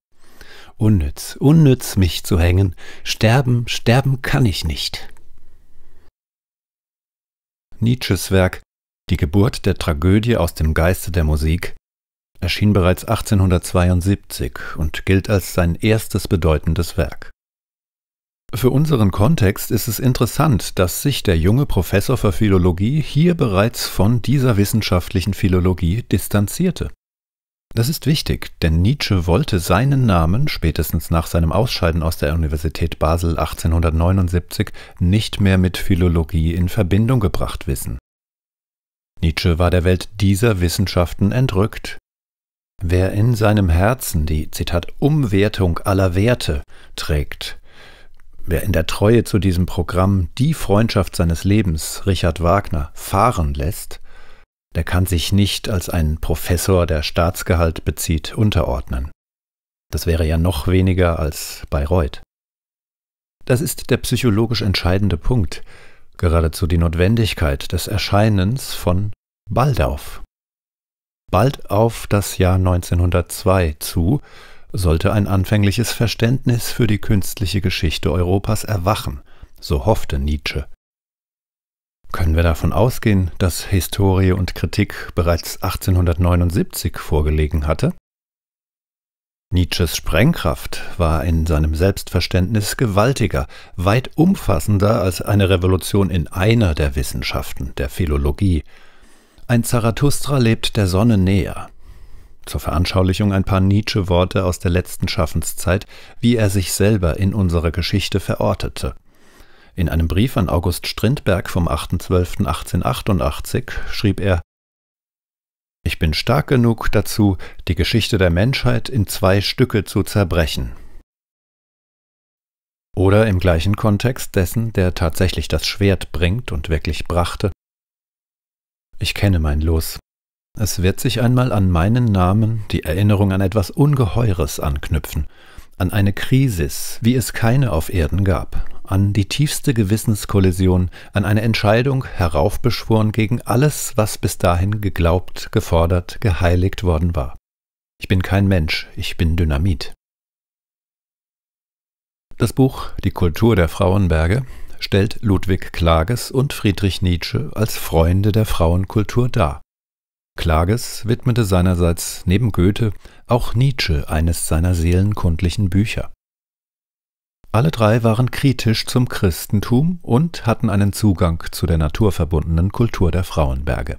Unnütz, unnütz mich zu hängen, sterben, sterben kann ich nicht. Nietzsches Werk Die Geburt der Tragödie aus dem Geiste der Musik erschien bereits 1872 und gilt als sein erstes bedeutendes Werk. Für unseren Kontext ist es interessant, dass sich der junge Professor für Philologie hier bereits von dieser wissenschaftlichen Philologie distanzierte. Das ist wichtig, denn Nietzsche wollte seinen Namen spätestens nach seinem Ausscheiden aus der Universität Basel 1879 nicht mehr mit Philologie in Verbindung gebracht wissen. Nietzsche war der Welt dieser Wissenschaften entrückt. Wer in seinem Herzen die Zitat Umwertung aller Werte trägt, wer in der Treue zu diesem Programm die Freundschaft seines Lebens Richard Wagner fahren lässt, er kann sich nicht als ein Professor, der Staatsgehalt bezieht, unterordnen. Das wäre ja noch weniger als Bayreuth. Das ist der psychologisch entscheidende Punkt, geradezu die Notwendigkeit des Erscheinens von Baldauf. Bald auf das Jahr 1902 zu sollte ein anfängliches Verständnis für die künstliche Geschichte Europas erwachen, so hoffte Nietzsche. Können wir davon ausgehen, dass Historie und Kritik bereits 1879 vorgelegen hatte? Nietzsches Sprengkraft war in seinem Selbstverständnis gewaltiger, weit umfassender als eine Revolution in einer der Wissenschaften, der Philologie. Ein Zarathustra lebt der Sonne näher. Zur Veranschaulichung ein paar Nietzsche-Worte aus der letzten Schaffenszeit, wie er sich selber in unserer Geschichte verortete. In einem Brief an August Strindberg vom 8.12.1888 schrieb er Ich bin stark genug dazu, die Geschichte der Menschheit in zwei Stücke zu zerbrechen. Oder im gleichen Kontext dessen, der tatsächlich das Schwert bringt und wirklich brachte. Ich kenne mein Los. Es wird sich einmal an meinen Namen die Erinnerung an etwas Ungeheures anknüpfen, an eine Krisis, wie es keine auf Erden gab, an die tiefste Gewissenskollision, an eine Entscheidung heraufbeschworen gegen alles, was bis dahin geglaubt, gefordert, geheiligt worden war. Ich bin kein Mensch, ich bin Dynamit. Das Buch Die Kultur der Frauenberge stellt Ludwig Klages und Friedrich Nietzsche als Freunde der Frauenkultur dar. Klages widmete seinerseits neben Goethe auch Nietzsche eines seiner seelenkundlichen Bücher. Alle drei waren kritisch zum Christentum und hatten einen Zugang zu der naturverbundenen Kultur der Frauenberge.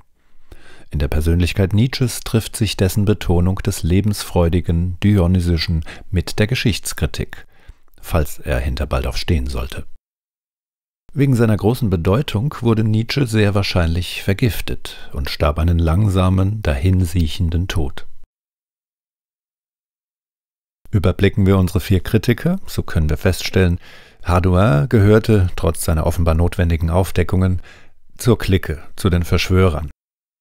In der Persönlichkeit Nietzsches trifft sich dessen Betonung des lebensfreudigen Dionysischen mit der Geschichtskritik, falls er hinter Baldorf stehen sollte. Wegen seiner großen Bedeutung wurde Nietzsche sehr wahrscheinlich vergiftet und starb einen langsamen, dahinsiechenden Tod. Überblicken wir unsere vier Kritiker, so können wir feststellen, Hardouin gehörte, trotz seiner offenbar notwendigen Aufdeckungen, zur Clique, zu den Verschwörern.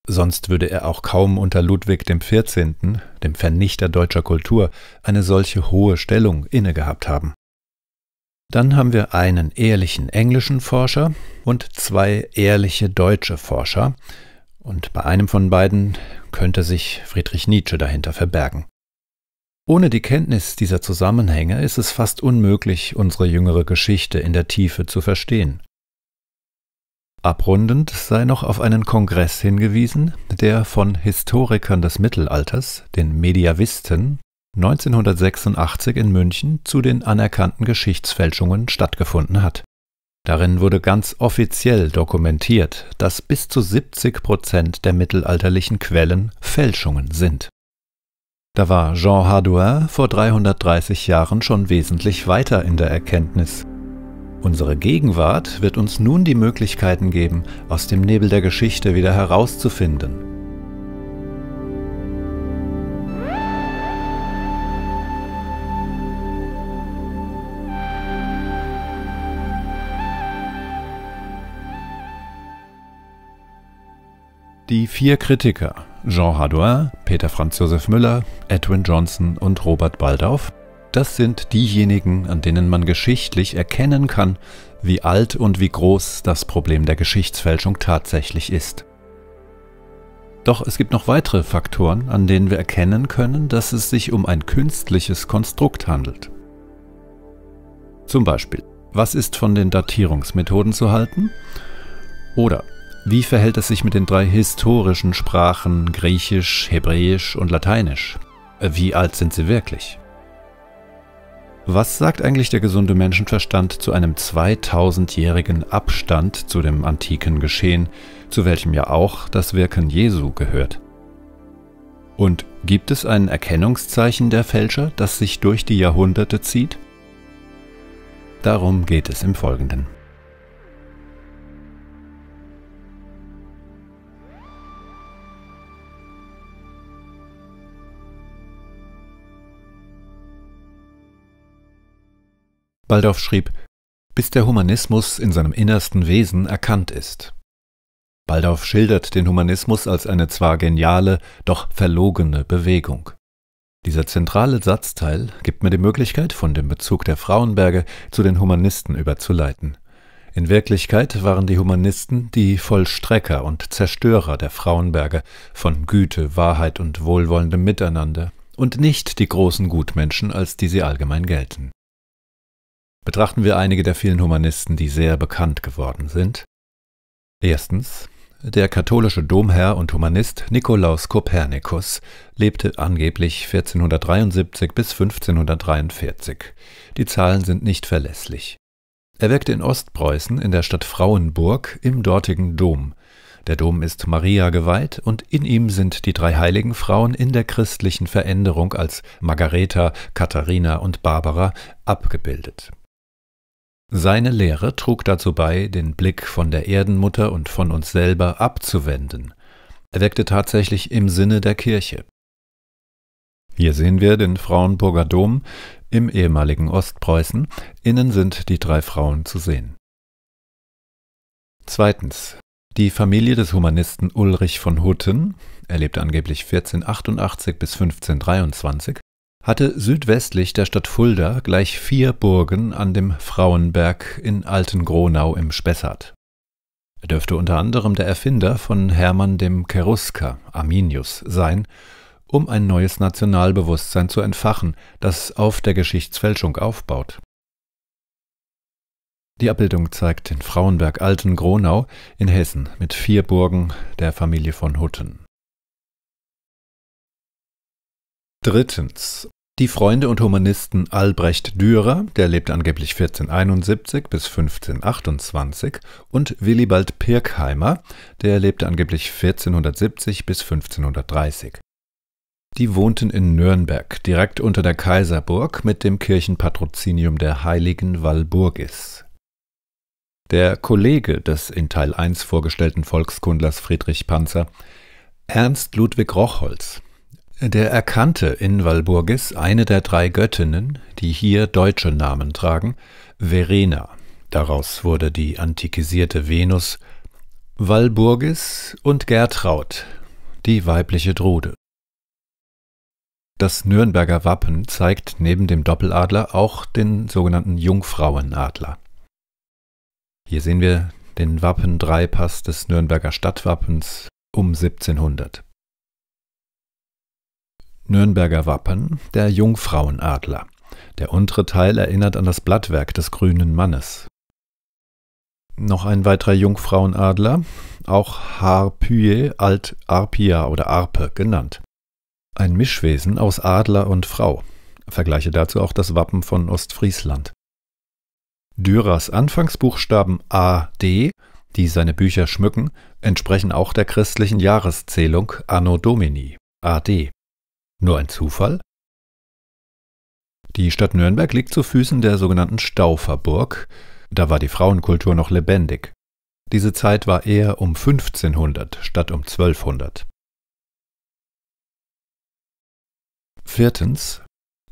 Sonst würde er auch kaum unter Ludwig XIV., dem Vernichter deutscher Kultur, eine solche hohe Stellung inne gehabt haben. Dann haben wir einen ehrlichen englischen Forscher und zwei ehrliche deutsche Forscher, und bei einem von beiden könnte sich Friedrich Nietzsche dahinter verbergen. Ohne die Kenntnis dieser Zusammenhänge ist es fast unmöglich, unsere jüngere Geschichte in der Tiefe zu verstehen. Abrundend sei noch auf einen Kongress hingewiesen, der von Historikern des Mittelalters, den Mediavisten, 1986 in München zu den anerkannten Geschichtsfälschungen stattgefunden hat. Darin wurde ganz offiziell dokumentiert, dass bis zu 70 Prozent der mittelalterlichen Quellen Fälschungen sind. Da war Jean Hardouin vor 330 Jahren schon wesentlich weiter in der Erkenntnis. Unsere Gegenwart wird uns nun die Möglichkeiten geben, aus dem Nebel der Geschichte wieder herauszufinden Die vier Kritiker Jean Hadouin, Peter Franz Josef Müller, Edwin Johnson und Robert Baldauf. Das sind diejenigen, an denen man geschichtlich erkennen kann, wie alt und wie groß das Problem der Geschichtsfälschung tatsächlich ist. Doch es gibt noch weitere Faktoren, an denen wir erkennen können, dass es sich um ein künstliches Konstrukt handelt. Zum Beispiel, was ist von den Datierungsmethoden zu halten? Oder wie verhält es sich mit den drei historischen Sprachen Griechisch, Hebräisch und Lateinisch? Wie alt sind sie wirklich? Was sagt eigentlich der gesunde Menschenverstand zu einem 2000-jährigen Abstand zu dem antiken Geschehen, zu welchem ja auch das Wirken Jesu gehört? Und gibt es ein Erkennungszeichen der Fälscher, das sich durch die Jahrhunderte zieht? Darum geht es im Folgenden. Baldorf schrieb, bis der Humanismus in seinem innersten Wesen erkannt ist. Baldorf schildert den Humanismus als eine zwar geniale, doch verlogene Bewegung. Dieser zentrale Satzteil gibt mir die Möglichkeit, von dem Bezug der Frauenberge zu den Humanisten überzuleiten. In Wirklichkeit waren die Humanisten die Vollstrecker und Zerstörer der Frauenberge von Güte, Wahrheit und wohlwollendem Miteinander und nicht die großen Gutmenschen, als die sie allgemein gelten betrachten wir einige der vielen Humanisten, die sehr bekannt geworden sind. Erstens. Der katholische Domherr und Humanist Nikolaus Kopernikus lebte angeblich 1473 bis 1543. Die Zahlen sind nicht verlässlich. Er wirkte in Ostpreußen in der Stadt Frauenburg im dortigen Dom. Der Dom ist Maria geweiht und in ihm sind die drei heiligen Frauen in der christlichen Veränderung als Margareta, Katharina und Barbara abgebildet. Seine Lehre trug dazu bei, den Blick von der Erdenmutter und von uns selber abzuwenden. Er wirkte tatsächlich im Sinne der Kirche. Hier sehen wir den Frauenburger Dom im ehemaligen Ostpreußen. Innen sind die drei Frauen zu sehen. Zweitens. Die Familie des Humanisten Ulrich von Hutten, er lebte angeblich 1488 bis 1523, hatte südwestlich der Stadt Fulda gleich vier Burgen an dem Frauenberg in Altengronau im Spessart. Er dürfte unter anderem der Erfinder von Hermann dem Cherusker, Arminius, sein, um ein neues Nationalbewusstsein zu entfachen, das auf der Geschichtsfälschung aufbaut. Die Abbildung zeigt den Frauenberg Altengronau in Hessen mit vier Burgen der Familie von Hutten. Drittens. Die Freunde und Humanisten Albrecht Dürer, der lebte angeblich 1471 bis 1528, und Willibald Pirkheimer, der lebte angeblich 1470 bis 1530. Die wohnten in Nürnberg, direkt unter der Kaiserburg mit dem Kirchenpatrozinium der heiligen Walburgis. Der Kollege des in Teil 1 vorgestellten Volkskundlers Friedrich Panzer, Ernst Ludwig Rochholz, der erkannte in Walburgis eine der drei Göttinnen, die hier deutsche Namen tragen, Verena. Daraus wurde die antikisierte Venus, Walburgis und Gertraud, die weibliche Drude. Das Nürnberger Wappen zeigt neben dem Doppeladler auch den sogenannten Jungfrauenadler. Hier sehen wir den Wappendreipass des Nürnberger Stadtwappens um 1700. Nürnberger Wappen, der Jungfrauenadler. Der untere Teil erinnert an das Blattwerk des grünen Mannes. Noch ein weiterer Jungfrauenadler, auch Harpyä, alt Arpia oder Arpe genannt. Ein Mischwesen aus Adler und Frau. Vergleiche dazu auch das Wappen von Ostfriesland. Dürers Anfangsbuchstaben A, D, die seine Bücher schmücken, entsprechen auch der christlichen Jahreszählung Anno Domini, AD. Nur ein Zufall? Die Stadt Nürnberg liegt zu Füßen der sogenannten Stauferburg. Da war die Frauenkultur noch lebendig. Diese Zeit war eher um 1500 statt um 1200. Viertens.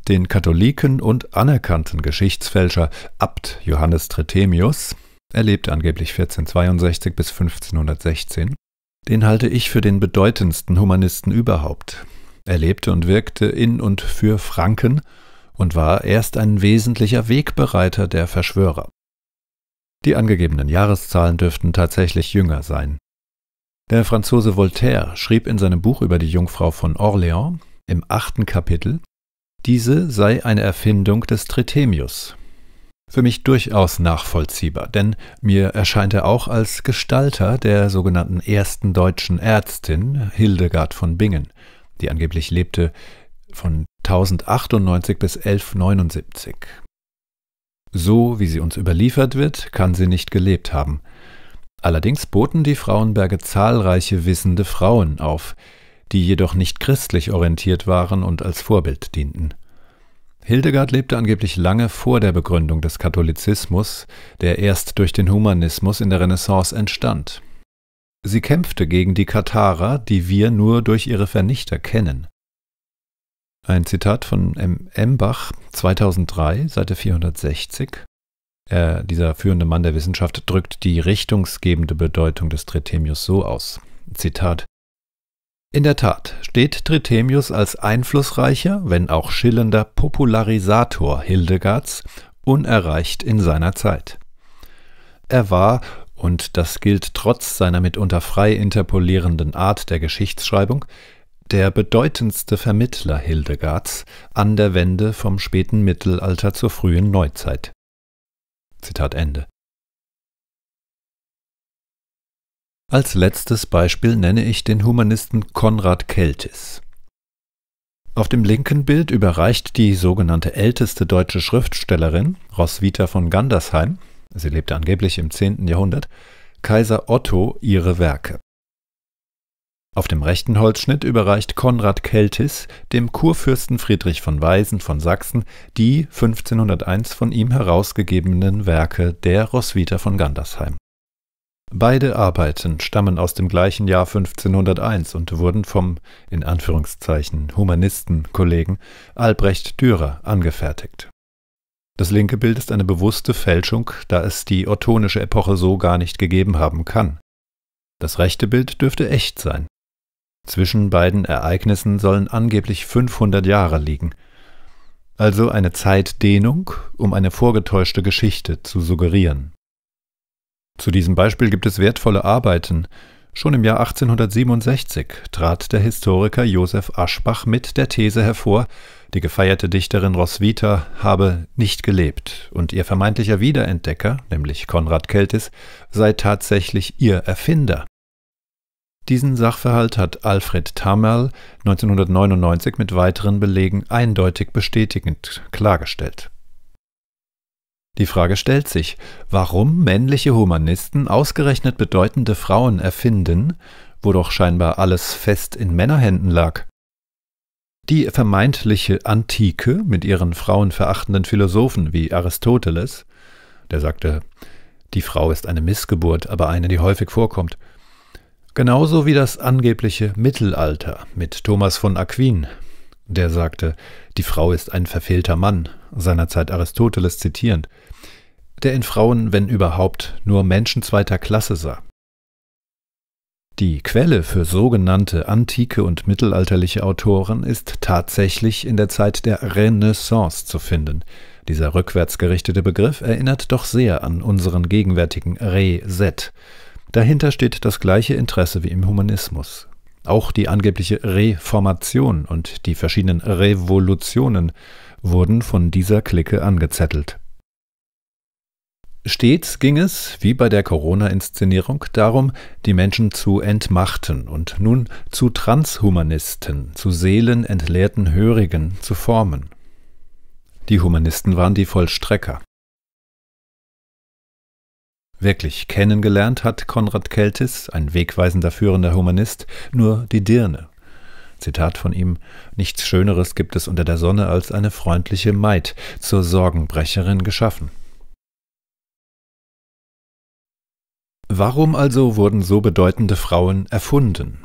Den Katholiken und anerkannten Geschichtsfälscher Abt Johannes Trithemius, er lebte angeblich 1462 bis 1516, den halte ich für den bedeutendsten Humanisten überhaupt. Er lebte und wirkte in und für Franken und war erst ein wesentlicher Wegbereiter der Verschwörer. Die angegebenen Jahreszahlen dürften tatsächlich jünger sein. Der Franzose Voltaire schrieb in seinem Buch über die Jungfrau von Orléans im achten Kapitel, diese sei eine Erfindung des Tritemius. Für mich durchaus nachvollziehbar, denn mir erscheint er auch als Gestalter der sogenannten ersten deutschen Ärztin Hildegard von Bingen die angeblich lebte von 1098 bis 1179. So wie sie uns überliefert wird, kann sie nicht gelebt haben. Allerdings boten die Frauenberge zahlreiche wissende Frauen auf, die jedoch nicht christlich orientiert waren und als Vorbild dienten. Hildegard lebte angeblich lange vor der Begründung des Katholizismus, der erst durch den Humanismus in der Renaissance entstand. Sie kämpfte gegen die Katharer, die wir nur durch ihre Vernichter kennen. Ein Zitat von M. Embach, 2003, Seite 460. Er, dieser führende Mann der Wissenschaft drückt die richtungsgebende Bedeutung des Tritemius so aus. Zitat. In der Tat steht Tritemius als einflussreicher, wenn auch schillender Popularisator Hildegards unerreicht in seiner Zeit. Er war und das gilt trotz seiner mitunter frei interpolierenden Art der Geschichtsschreibung, der bedeutendste Vermittler Hildegards an der Wende vom späten Mittelalter zur frühen Neuzeit. Zitat Ende. Als letztes Beispiel nenne ich den Humanisten Konrad Keltis. Auf dem linken Bild überreicht die sogenannte älteste deutsche Schriftstellerin, Roswitha von Gandersheim, sie lebte angeblich im 10. Jahrhundert, Kaiser Otto ihre Werke. Auf dem rechten Holzschnitt überreicht Konrad Keltis dem Kurfürsten Friedrich von Weisen von Sachsen die 1501 von ihm herausgegebenen Werke der Roswitha von Gandersheim. Beide Arbeiten stammen aus dem gleichen Jahr 1501 und wurden vom in Anführungszeichen Humanisten Kollegen Albrecht Dürer angefertigt. Das linke Bild ist eine bewusste Fälschung, da es die ottonische Epoche so gar nicht gegeben haben kann. Das rechte Bild dürfte echt sein. Zwischen beiden Ereignissen sollen angeblich 500 Jahre liegen. Also eine Zeitdehnung, um eine vorgetäuschte Geschichte zu suggerieren. Zu diesem Beispiel gibt es wertvolle Arbeiten. Schon im Jahr 1867 trat der Historiker Josef Aschbach mit der These hervor, die gefeierte Dichterin Roswitha habe nicht gelebt und ihr vermeintlicher Wiederentdecker, nämlich Konrad Keltis, sei tatsächlich ihr Erfinder. Diesen Sachverhalt hat Alfred Tamerl 1999 mit weiteren Belegen eindeutig bestätigend klargestellt. Die Frage stellt sich, warum männliche Humanisten ausgerechnet bedeutende Frauen erfinden, wo doch scheinbar alles fest in Männerhänden lag. Die vermeintliche Antike mit ihren frauenverachtenden Philosophen wie Aristoteles, der sagte, die Frau ist eine Missgeburt, aber eine, die häufig vorkommt, genauso wie das angebliche Mittelalter mit Thomas von Aquin, der sagte, die Frau ist ein verfehlter Mann, seinerzeit Aristoteles zitierend, der in Frauen, wenn überhaupt, nur Menschen zweiter Klasse sah. Die Quelle für sogenannte antike und mittelalterliche Autoren ist tatsächlich in der Zeit der Renaissance zu finden. Dieser rückwärts gerichtete Begriff erinnert doch sehr an unseren gegenwärtigen Reset. Dahinter steht das gleiche Interesse wie im Humanismus. Auch die angebliche Reformation und die verschiedenen Revolutionen wurden von dieser Clique angezettelt. Stets ging es, wie bei der Corona-Inszenierung, darum, die Menschen zu entmachten und nun zu Transhumanisten, zu seelenentleerten Hörigen zu formen. Die Humanisten waren die Vollstrecker. Wirklich kennengelernt hat Konrad Keltis, ein wegweisender führender Humanist, nur die Dirne. Zitat von ihm: Nichts Schöneres gibt es unter der Sonne als eine freundliche Maid, zur Sorgenbrecherin geschaffen. Warum also wurden so bedeutende Frauen erfunden?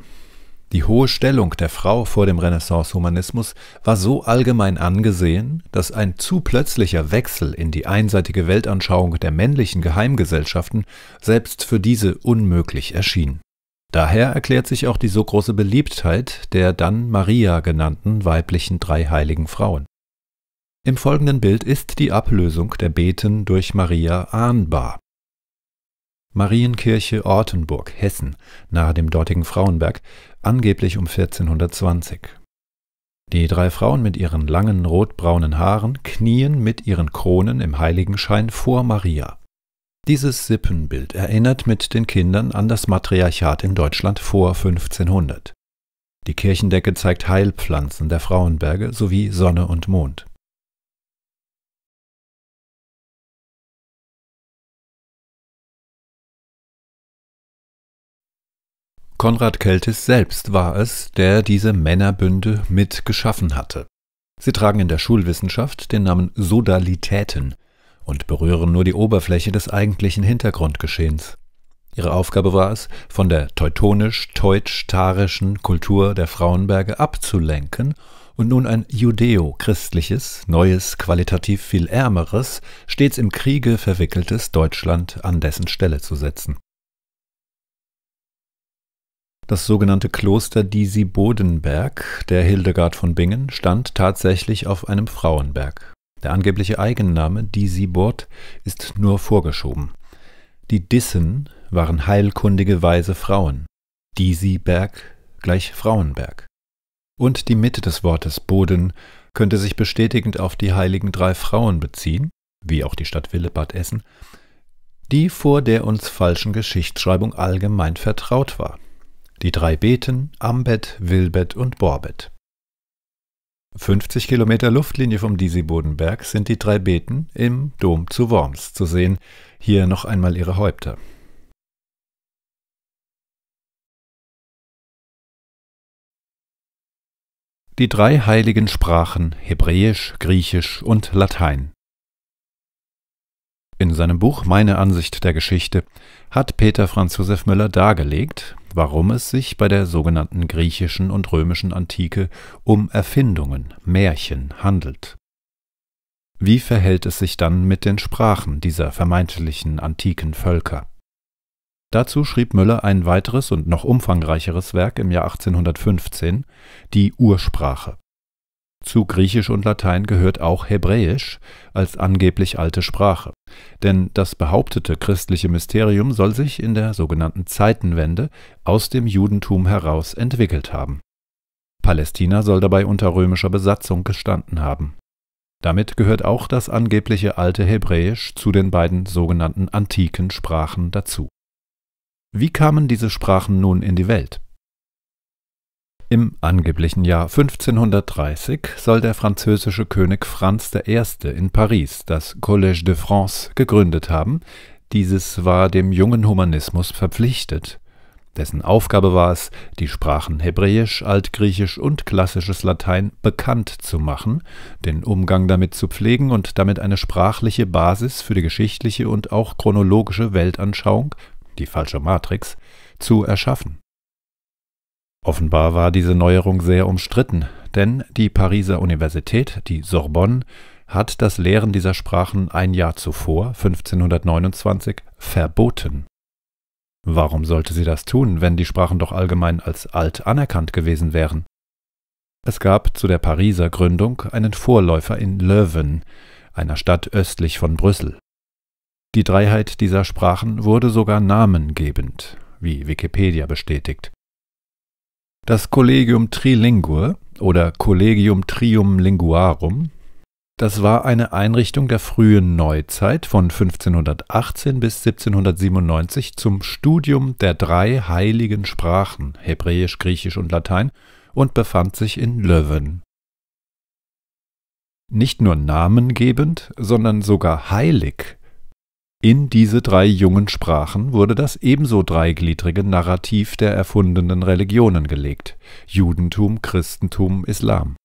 Die hohe Stellung der Frau vor dem Renaissance-Humanismus war so allgemein angesehen, dass ein zu plötzlicher Wechsel in die einseitige Weltanschauung der männlichen Geheimgesellschaften selbst für diese unmöglich erschien. Daher erklärt sich auch die so große Beliebtheit der dann Maria genannten weiblichen drei heiligen Frauen. Im folgenden Bild ist die Ablösung der Beten durch Maria ahnbar. Marienkirche Ortenburg, Hessen, nahe dem dortigen Frauenberg, angeblich um 1420. Die drei Frauen mit ihren langen rotbraunen Haaren knien mit ihren Kronen im Heiligenschein vor Maria. Dieses Sippenbild erinnert mit den Kindern an das Matriarchat in Deutschland vor 1500. Die Kirchendecke zeigt Heilpflanzen der Frauenberge sowie Sonne und Mond. Konrad Keltis selbst war es, der diese Männerbünde mit geschaffen hatte. Sie tragen in der Schulwissenschaft den Namen Sodalitäten und berühren nur die Oberfläche des eigentlichen Hintergrundgeschehens. Ihre Aufgabe war es, von der teutonisch-teutsch-tarischen Kultur der Frauenberge abzulenken und nun ein judeo-christliches, neues, qualitativ viel ärmeres, stets im Kriege verwickeltes Deutschland an dessen Stelle zu setzen. Das sogenannte Kloster Disi-Bodenberg der Hildegard von Bingen stand tatsächlich auf einem Frauenberg. Der angebliche Eigenname Disibord ist nur vorgeschoben. Die Dissen waren heilkundige weise Frauen. Disiberg gleich Frauenberg. Und die Mitte des Wortes Boden könnte sich bestätigend auf die heiligen drei Frauen beziehen, wie auch die Stadt Willebad Essen, die vor der uns falschen Geschichtsschreibung allgemein vertraut war die drei Beten Ambet, Wilbet und Borbet. 50 Kilometer Luftlinie vom disi sind die drei Beten im Dom zu Worms zu sehen. Hier noch einmal ihre Häupter. Die drei heiligen Sprachen Hebräisch, Griechisch und Latein. In seinem Buch Meine Ansicht der Geschichte hat Peter Franz Josef Müller dargelegt, warum es sich bei der sogenannten griechischen und römischen Antike um Erfindungen, Märchen handelt. Wie verhält es sich dann mit den Sprachen dieser vermeintlichen antiken Völker? Dazu schrieb Müller ein weiteres und noch umfangreicheres Werk im Jahr 1815, die Ursprache. Zu Griechisch und Latein gehört auch Hebräisch als angeblich alte Sprache denn das behauptete christliche Mysterium soll sich in der sogenannten Zeitenwende aus dem Judentum heraus entwickelt haben. Palästina soll dabei unter römischer Besatzung gestanden haben. Damit gehört auch das angebliche alte Hebräisch zu den beiden sogenannten antiken Sprachen dazu. Wie kamen diese Sprachen nun in die Welt? Im angeblichen Jahr 1530 soll der französische König Franz I. in Paris das Collège de France gegründet haben. Dieses war dem jungen Humanismus verpflichtet. Dessen Aufgabe war es, die Sprachen Hebräisch, Altgriechisch und klassisches Latein bekannt zu machen, den Umgang damit zu pflegen und damit eine sprachliche Basis für die geschichtliche und auch chronologische Weltanschauung, die falsche Matrix, zu erschaffen. Offenbar war diese Neuerung sehr umstritten, denn die Pariser Universität, die Sorbonne, hat das Lehren dieser Sprachen ein Jahr zuvor, 1529, verboten. Warum sollte sie das tun, wenn die Sprachen doch allgemein als alt anerkannt gewesen wären? Es gab zu der Pariser Gründung einen Vorläufer in Löwen, einer Stadt östlich von Brüssel. Die Dreiheit dieser Sprachen wurde sogar namengebend, wie Wikipedia bestätigt. Das Collegium Trilingue oder Collegium Trium Linguarum, das war eine Einrichtung der frühen Neuzeit von 1518 bis 1797 zum Studium der drei heiligen Sprachen Hebräisch, Griechisch und Latein und befand sich in Löwen. Nicht nur namengebend, sondern sogar heilig in diese drei jungen Sprachen wurde das ebenso dreigliedrige Narrativ der erfundenen Religionen gelegt (Judentum, Christentum, Islam).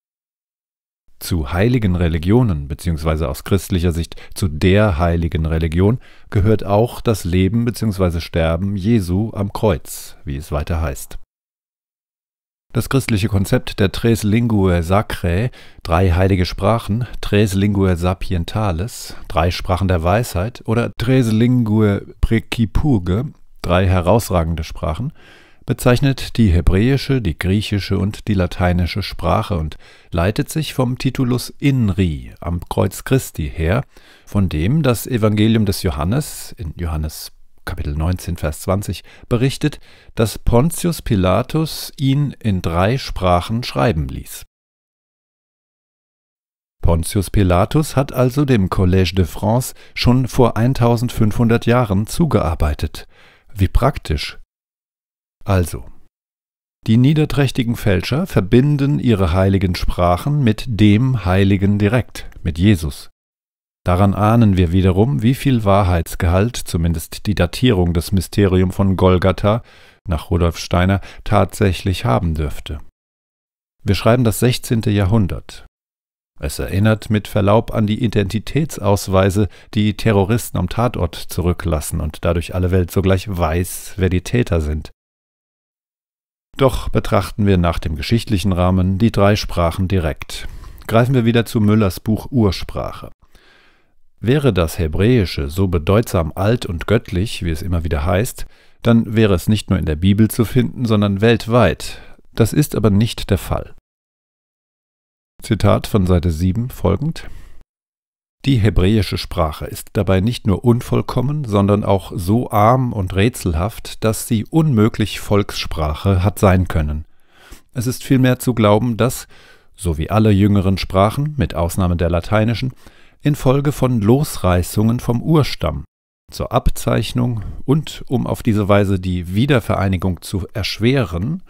Zu heiligen Religionen bzw. aus christlicher Sicht zu der heiligen Religion gehört auch das Leben bzw. Sterben Jesu am Kreuz, wie es weiter heißt das christliche Konzept der Tres Linguae Sacrae, drei heilige Sprachen, Tres Linguae Sapientales, drei Sprachen der Weisheit oder Tres Linguae Precipurge, drei herausragende Sprachen, bezeichnet die hebräische, die griechische und die lateinische Sprache und leitet sich vom Titulus Inri am Kreuz Christi her, von dem das Evangelium des Johannes in Johannes Kapitel 19, Vers 20 berichtet, dass Pontius Pilatus ihn in drei Sprachen schreiben ließ. Pontius Pilatus hat also dem Collège de France schon vor 1500 Jahren zugearbeitet. Wie praktisch. Also, die niederträchtigen Fälscher verbinden ihre heiligen Sprachen mit dem Heiligen direkt, mit Jesus. Daran ahnen wir wiederum, wie viel Wahrheitsgehalt zumindest die Datierung des Mysterium von Golgatha nach Rudolf Steiner tatsächlich haben dürfte. Wir schreiben das 16. Jahrhundert. Es erinnert mit Verlaub an die Identitätsausweise, die Terroristen am Tatort zurücklassen und dadurch alle Welt sogleich weiß, wer die Täter sind. Doch betrachten wir nach dem geschichtlichen Rahmen die drei Sprachen direkt. Greifen wir wieder zu Müllers Buch Ursprache. Wäre das Hebräische so bedeutsam alt und göttlich, wie es immer wieder heißt, dann wäre es nicht nur in der Bibel zu finden, sondern weltweit. Das ist aber nicht der Fall. Zitat von Seite 7 folgend. Die hebräische Sprache ist dabei nicht nur unvollkommen, sondern auch so arm und rätselhaft, dass sie unmöglich Volkssprache hat sein können. Es ist vielmehr zu glauben, dass, so wie alle jüngeren Sprachen, mit Ausnahme der lateinischen, infolge von Losreißungen vom Urstamm zur Abzeichnung und um auf diese Weise die Wiedervereinigung zu erschweren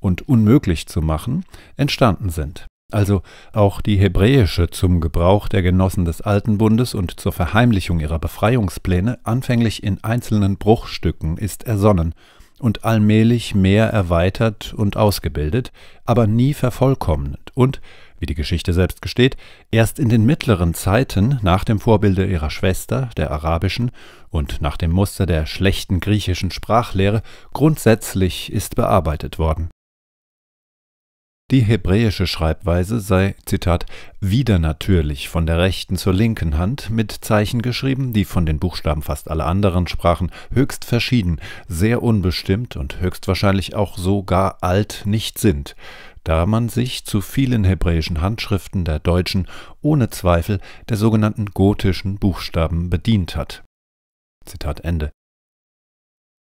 und unmöglich zu machen, entstanden sind. Also auch die hebräische zum Gebrauch der Genossen des Alten Bundes und zur Verheimlichung ihrer Befreiungspläne anfänglich in einzelnen Bruchstücken ist ersonnen und allmählich mehr erweitert und ausgebildet, aber nie vervollkommnet und wie die Geschichte selbst gesteht, erst in den mittleren Zeiten, nach dem Vorbilde ihrer Schwester, der arabischen, und nach dem Muster der schlechten griechischen Sprachlehre grundsätzlich ist bearbeitet worden. Die hebräische Schreibweise sei, Zitat, wieder natürlich von der rechten zur linken Hand mit Zeichen geschrieben, die von den Buchstaben fast aller anderen Sprachen höchst verschieden, sehr unbestimmt und höchstwahrscheinlich auch so gar alt nicht sind da man sich zu vielen hebräischen Handschriften der deutschen, ohne Zweifel der sogenannten gotischen Buchstaben bedient hat. Zitat Ende.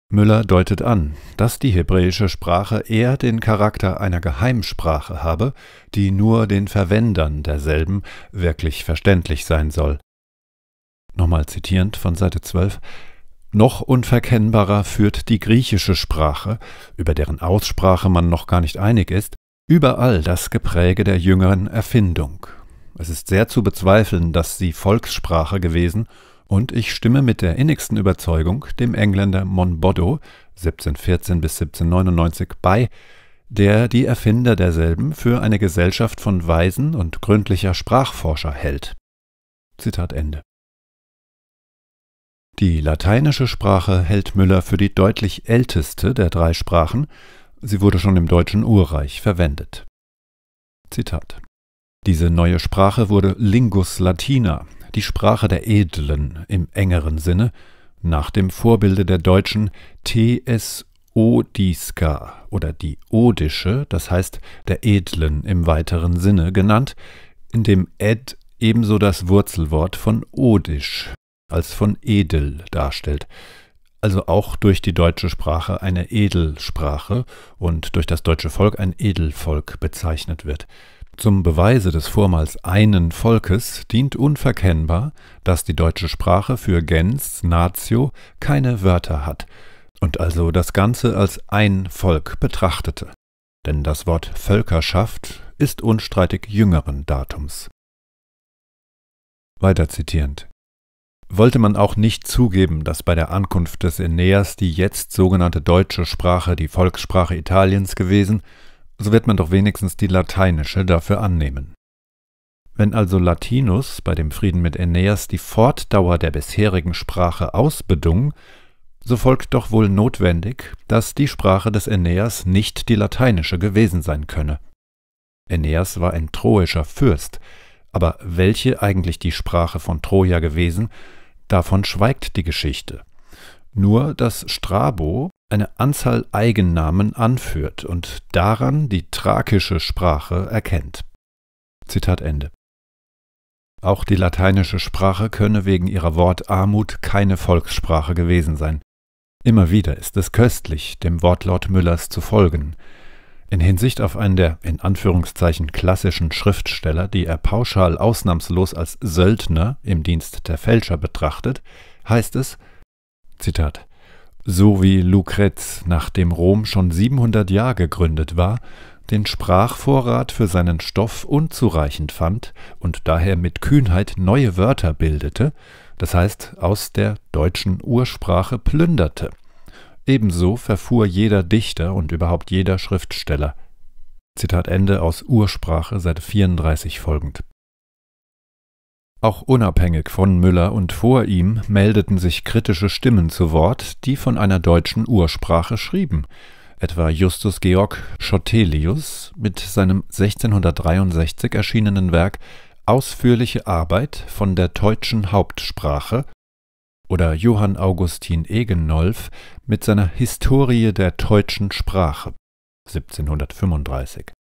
Müller deutet an, dass die hebräische Sprache eher den Charakter einer Geheimsprache habe, die nur den Verwendern derselben wirklich verständlich sein soll. Nochmal zitierend von Seite 12 noch unverkennbarer führt die griechische Sprache, über deren Aussprache man noch gar nicht einig ist, Überall das Gepräge der jüngeren Erfindung. Es ist sehr zu bezweifeln, dass sie Volkssprache gewesen, und ich stimme mit der innigsten Überzeugung dem Engländer Monboddo 1714 bis 1799 bei, der die Erfinder derselben für eine Gesellschaft von Weisen und gründlicher Sprachforscher hält. Zitat Ende. Die lateinische Sprache hält Müller für die deutlich älteste der drei Sprachen, Sie wurde schon im deutschen Urreich verwendet. Zitat. Diese neue Sprache wurde Lingus Latina, die Sprache der Edlen im engeren Sinne, nach dem Vorbilde der deutschen TS Odiska oder die Odische, das heißt der Edlen im weiteren Sinne genannt, in dem Ed ebenso das Wurzelwort von Odisch als von Edel darstellt, also auch durch die deutsche Sprache eine Edelsprache und durch das deutsche Volk ein Edelvolk bezeichnet wird. Zum Beweise des vormals einen Volkes dient unverkennbar, dass die deutsche Sprache für gens, natio, keine Wörter hat und also das Ganze als ein Volk betrachtete. Denn das Wort Völkerschaft ist unstreitig jüngeren Datums. Weiter zitierend wollte man auch nicht zugeben, dass bei der Ankunft des Aeneas die jetzt sogenannte deutsche Sprache die Volkssprache Italiens gewesen, so wird man doch wenigstens die lateinische dafür annehmen. Wenn also Latinus bei dem Frieden mit Aeneas die Fortdauer der bisherigen Sprache ausbedung, so folgt doch wohl notwendig, dass die Sprache des Aeneas nicht die lateinische gewesen sein könne. Aeneas war ein troischer Fürst, aber welche eigentlich die Sprache von Troja gewesen, Davon schweigt die Geschichte. Nur, dass Strabo eine Anzahl Eigennamen anführt und daran die thrakische Sprache erkennt. Zitat Ende. Auch die lateinische Sprache könne wegen ihrer Wortarmut keine Volkssprache gewesen sein. Immer wieder ist es köstlich, dem Wortlaut Müllers zu folgen, in Hinsicht auf einen der in Anführungszeichen klassischen Schriftsteller, die er pauschal ausnahmslos als Söldner im Dienst der Fälscher betrachtet, heißt es, Zitat, so wie Lucrez, nachdem Rom schon 700 Jahre gegründet war, den Sprachvorrat für seinen Stoff unzureichend fand und daher mit Kühnheit neue Wörter bildete, das heißt aus der deutschen Ursprache plünderte Ebenso verfuhr jeder Dichter und überhaupt jeder Schriftsteller. Zitat Ende aus Ursprache, Seite 34 folgend. Auch unabhängig von Müller und vor ihm meldeten sich kritische Stimmen zu Wort, die von einer deutschen Ursprache schrieben, etwa Justus Georg Schottelius mit seinem 1663 erschienenen Werk Ausführliche Arbeit von der deutschen Hauptsprache oder Johann Augustin Egenolf mit seiner Historie der deutschen Sprache 1735.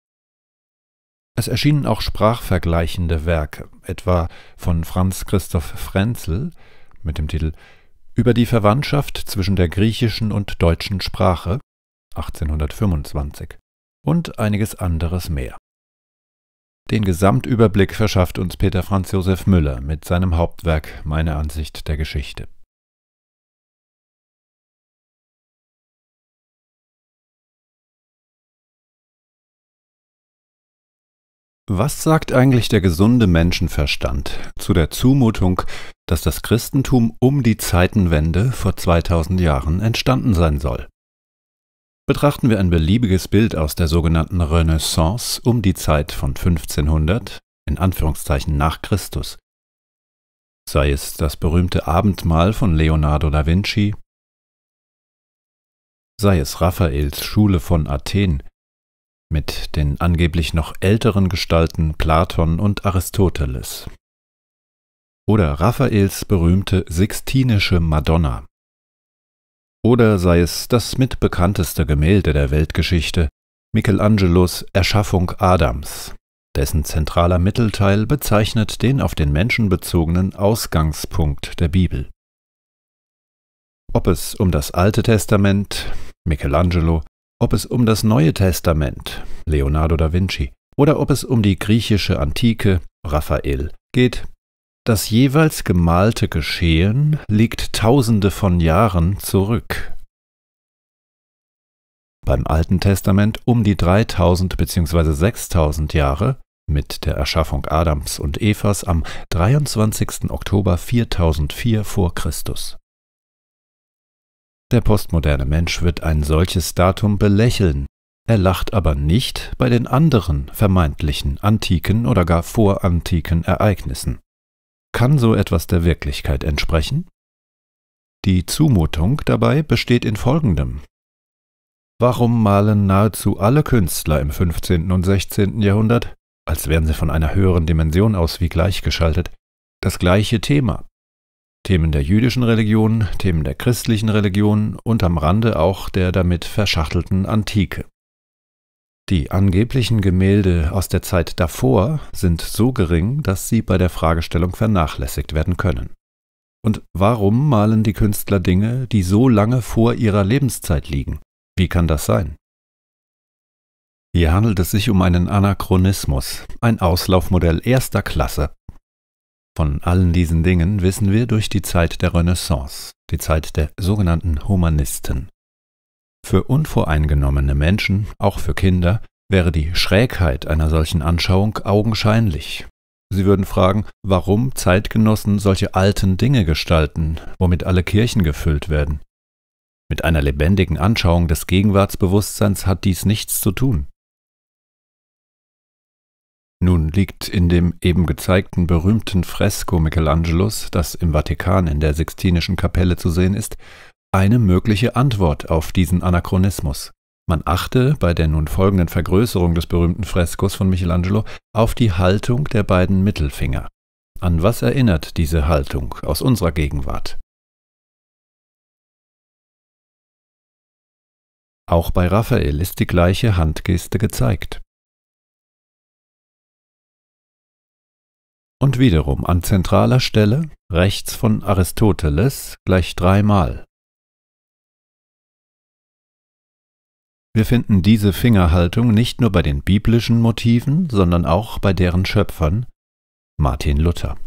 Es erschienen auch sprachvergleichende Werke, etwa von Franz Christoph Frenzel mit dem Titel Über die Verwandtschaft zwischen der griechischen und deutschen Sprache 1825 und einiges anderes mehr. Den Gesamtüberblick verschafft uns Peter Franz Josef Müller mit seinem Hauptwerk Meine Ansicht der Geschichte Was sagt eigentlich der gesunde Menschenverstand zu der Zumutung, dass das Christentum um die Zeitenwende vor 2000 Jahren entstanden sein soll? Betrachten wir ein beliebiges Bild aus der sogenannten Renaissance um die Zeit von 1500, in Anführungszeichen nach Christus. Sei es das berühmte Abendmahl von Leonardo da Vinci, sei es Raphaels Schule von Athen, mit den angeblich noch älteren Gestalten Platon und Aristoteles. Oder Raphaels berühmte Sixtinische Madonna. Oder sei es das mitbekannteste Gemälde der Weltgeschichte, Michelangelos Erschaffung Adams, dessen zentraler Mittelteil bezeichnet den auf den Menschen bezogenen Ausgangspunkt der Bibel. Ob es um das Alte Testament, Michelangelo, ob es um das Neue Testament, Leonardo da Vinci, oder ob es um die griechische Antike, Raphael, geht, das jeweils gemalte Geschehen liegt tausende von Jahren zurück. Beim Alten Testament um die 3000 bzw. 6000 Jahre, mit der Erschaffung Adams und Evas am 23. Oktober 4004 vor Christus. Der postmoderne Mensch wird ein solches Datum belächeln, er lacht aber nicht bei den anderen vermeintlichen antiken oder gar vorantiken Ereignissen. Kann so etwas der Wirklichkeit entsprechen? Die Zumutung dabei besteht in folgendem. Warum malen nahezu alle Künstler im 15. und 16. Jahrhundert, als wären sie von einer höheren Dimension aus wie gleichgeschaltet, das gleiche Thema? Themen der jüdischen Religion, Themen der christlichen Religion und am Rande auch der damit verschachtelten Antike. Die angeblichen Gemälde aus der Zeit davor sind so gering, dass sie bei der Fragestellung vernachlässigt werden können. Und warum malen die Künstler Dinge, die so lange vor ihrer Lebenszeit liegen? Wie kann das sein? Hier handelt es sich um einen Anachronismus, ein Auslaufmodell erster Klasse, von allen diesen Dingen wissen wir durch die Zeit der Renaissance, die Zeit der sogenannten Humanisten. Für unvoreingenommene Menschen, auch für Kinder, wäre die Schrägheit einer solchen Anschauung augenscheinlich. Sie würden fragen, warum Zeitgenossen solche alten Dinge gestalten, womit alle Kirchen gefüllt werden. Mit einer lebendigen Anschauung des Gegenwartsbewusstseins hat dies nichts zu tun. Nun liegt in dem eben gezeigten berühmten Fresko Michelangelos, das im Vatikan in der Sixtinischen Kapelle zu sehen ist, eine mögliche Antwort auf diesen Anachronismus. Man achte bei der nun folgenden Vergrößerung des berühmten Freskos von Michelangelo auf die Haltung der beiden Mittelfinger. An was erinnert diese Haltung aus unserer Gegenwart? Auch bei Raphael ist die gleiche Handgeste gezeigt. und wiederum an zentraler Stelle rechts von Aristoteles gleich dreimal. Wir finden diese Fingerhaltung nicht nur bei den biblischen Motiven, sondern auch bei deren Schöpfern, Martin Luther.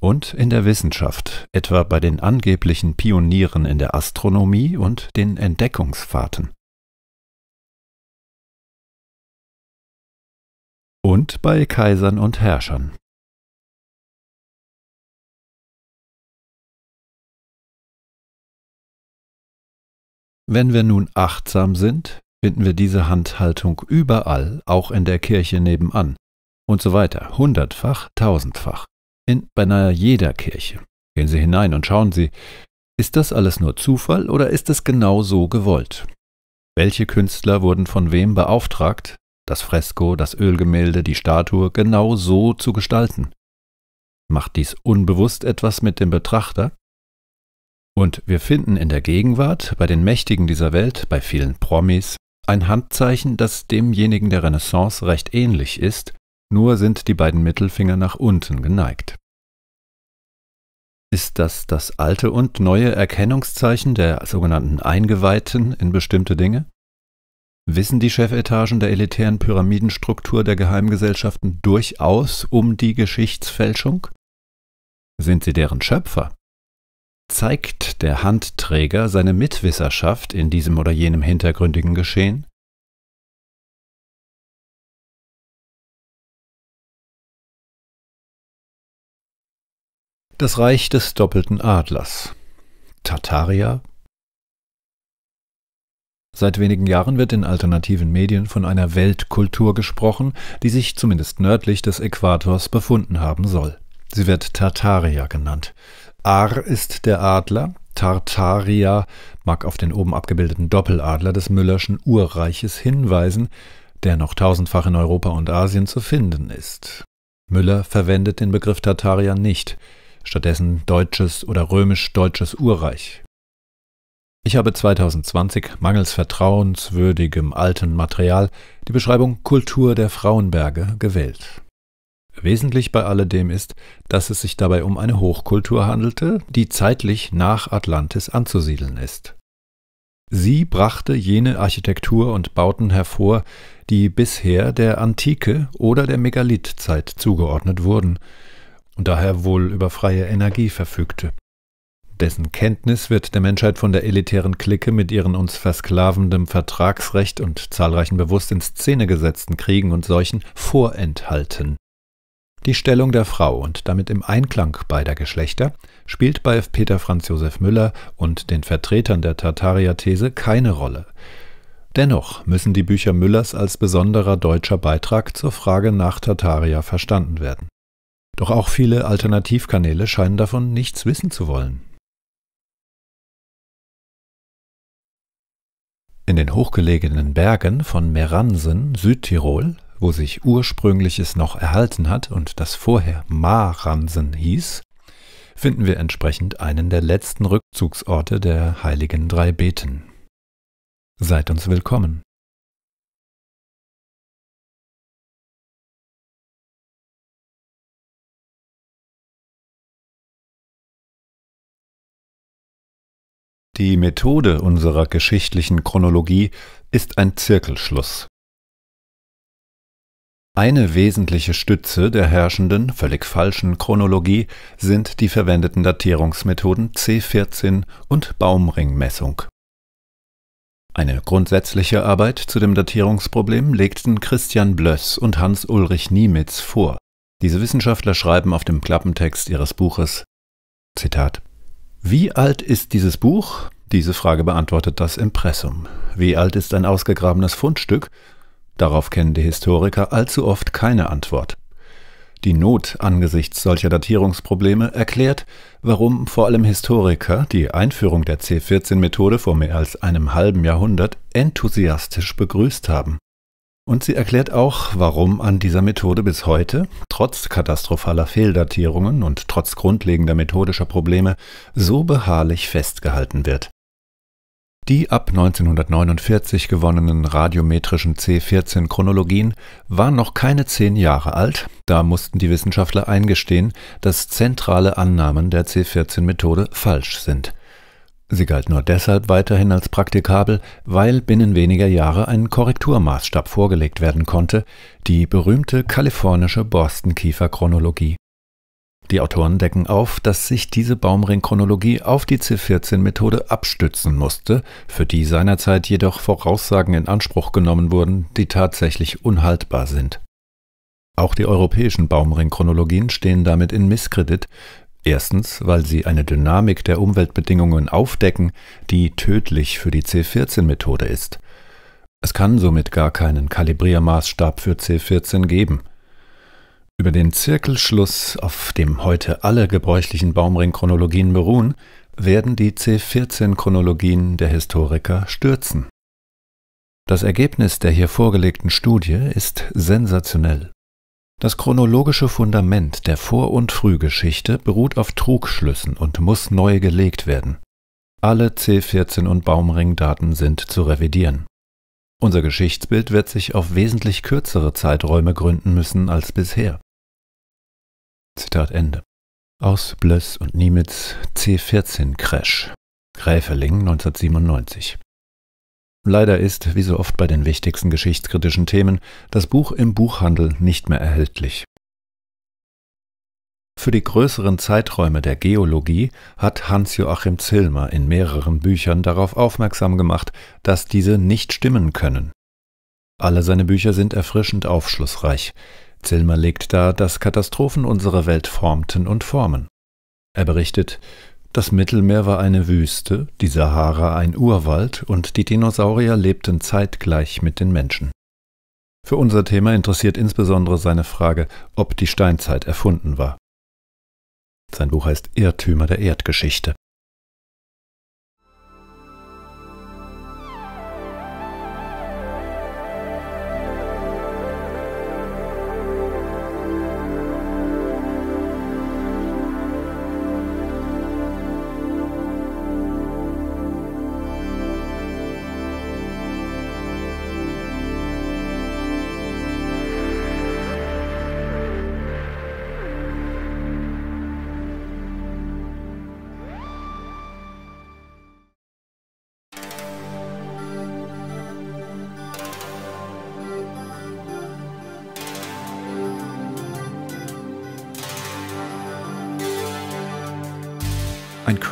Und in der Wissenschaft, etwa bei den angeblichen Pionieren in der Astronomie und den Entdeckungsfahrten. und bei Kaisern und Herrschern. Wenn wir nun achtsam sind, finden wir diese Handhaltung überall, auch in der Kirche nebenan und so weiter, hundertfach, tausendfach, in beinahe jeder Kirche. Gehen Sie hinein und schauen Sie, ist das alles nur Zufall oder ist es genau so gewollt? Welche Künstler wurden von wem beauftragt, das Fresko, das Ölgemälde, die Statue genau so zu gestalten. Macht dies unbewusst etwas mit dem Betrachter? Und wir finden in der Gegenwart, bei den Mächtigen dieser Welt, bei vielen Promis, ein Handzeichen, das demjenigen der Renaissance recht ähnlich ist, nur sind die beiden Mittelfinger nach unten geneigt. Ist das das alte und neue Erkennungszeichen der sogenannten Eingeweihten in bestimmte Dinge? Wissen die Chefetagen der elitären Pyramidenstruktur der Geheimgesellschaften durchaus um die Geschichtsfälschung? Sind sie deren Schöpfer? Zeigt der Handträger seine Mitwisserschaft in diesem oder jenem hintergründigen Geschehen? Das Reich des doppelten Adlers. Tartaria, Seit wenigen Jahren wird in alternativen Medien von einer Weltkultur gesprochen, die sich zumindest nördlich des Äquators befunden haben soll. Sie wird Tartaria genannt. Ar ist der Adler, Tartaria mag auf den oben abgebildeten Doppeladler des Müllerschen Urreiches hinweisen, der noch tausendfach in Europa und Asien zu finden ist. Müller verwendet den Begriff Tartaria nicht, stattdessen deutsches oder römisch-deutsches Urreich. Ich habe 2020 mangels vertrauenswürdigem alten Material die Beschreibung Kultur der Frauenberge gewählt. Wesentlich bei alledem ist, dass es sich dabei um eine Hochkultur handelte, die zeitlich nach Atlantis anzusiedeln ist. Sie brachte jene Architektur und Bauten hervor, die bisher der Antike oder der Megalithzeit zugeordnet wurden und daher wohl über freie Energie verfügte. Dessen Kenntnis wird der Menschheit von der elitären Clique mit ihren uns versklavendem Vertragsrecht und zahlreichen bewusst in Szene gesetzten Kriegen und Seuchen vorenthalten. Die Stellung der Frau und damit im Einklang beider Geschlechter spielt bei Peter Franz Josef Müller und den Vertretern der Tartaria-These keine Rolle. Dennoch müssen die Bücher Müllers als besonderer deutscher Beitrag zur Frage nach Tartaria verstanden werden. Doch auch viele Alternativkanäle scheinen davon nichts wissen zu wollen. In den hochgelegenen Bergen von Meransen, Südtirol, wo sich ursprüngliches noch erhalten hat und das vorher Maransen hieß, finden wir entsprechend einen der letzten Rückzugsorte der heiligen drei Beten. Seid uns willkommen. Die Methode unserer geschichtlichen Chronologie ist ein Zirkelschluss. Eine wesentliche Stütze der herrschenden, völlig falschen Chronologie sind die verwendeten Datierungsmethoden C14 und Baumringmessung. Eine grundsätzliche Arbeit zu dem Datierungsproblem legten Christian Blöss und Hans-Ulrich Niemitz vor. Diese Wissenschaftler schreiben auf dem Klappentext ihres Buches Zitat wie alt ist dieses Buch? Diese Frage beantwortet das Impressum. Wie alt ist ein ausgegrabenes Fundstück? Darauf kennen die Historiker allzu oft keine Antwort. Die Not angesichts solcher Datierungsprobleme erklärt, warum vor allem Historiker die Einführung der C14-Methode vor mehr als einem halben Jahrhundert enthusiastisch begrüßt haben und sie erklärt auch, warum an dieser Methode bis heute, trotz katastrophaler Fehldatierungen und trotz grundlegender methodischer Probleme, so beharrlich festgehalten wird. Die ab 1949 gewonnenen radiometrischen C14-Chronologien waren noch keine zehn Jahre alt, da mussten die Wissenschaftler eingestehen, dass zentrale Annahmen der C14-Methode falsch sind. Sie galt nur deshalb weiterhin als praktikabel, weil binnen weniger Jahre ein Korrekturmaßstab vorgelegt werden konnte, die berühmte kalifornische Borstenkäfer-Chronologie. Die Autoren decken auf, dass sich diese Baumringchronologie auf die C14-Methode abstützen musste, für die seinerzeit jedoch Voraussagen in Anspruch genommen wurden, die tatsächlich unhaltbar sind. Auch die europäischen Baumringchronologien stehen damit in Misskredit, Erstens, weil sie eine Dynamik der Umweltbedingungen aufdecken, die tödlich für die C14-Methode ist. Es kann somit gar keinen Kalibriermaßstab für C14 geben. Über den Zirkelschluss, auf dem heute alle gebräuchlichen Baumring-Chronologien beruhen, werden die C14-Chronologien der Historiker stürzen. Das Ergebnis der hier vorgelegten Studie ist sensationell. Das chronologische Fundament der Vor- und Frühgeschichte beruht auf Trugschlüssen und muss neu gelegt werden. Alle C14 und Baumringdaten sind zu revidieren. Unser Geschichtsbild wird sich auf wesentlich kürzere Zeiträume gründen müssen als bisher. Zitat Ende. Aus Blöss und Niemitz C14 Crash. Gräfeling 1997. Leider ist, wie so oft bei den wichtigsten geschichtskritischen Themen, das Buch im Buchhandel nicht mehr erhältlich. Für die größeren Zeiträume der Geologie hat Hans-Joachim Zilmer in mehreren Büchern darauf aufmerksam gemacht, dass diese nicht stimmen können. Alle seine Bücher sind erfrischend aufschlussreich. Zilmer legt dar, dass Katastrophen unsere Welt formten und formen. Er berichtet, das Mittelmeer war eine Wüste, die Sahara ein Urwald und die Dinosaurier lebten zeitgleich mit den Menschen. Für unser Thema interessiert insbesondere seine Frage, ob die Steinzeit erfunden war. Sein Buch heißt Irrtümer der Erdgeschichte.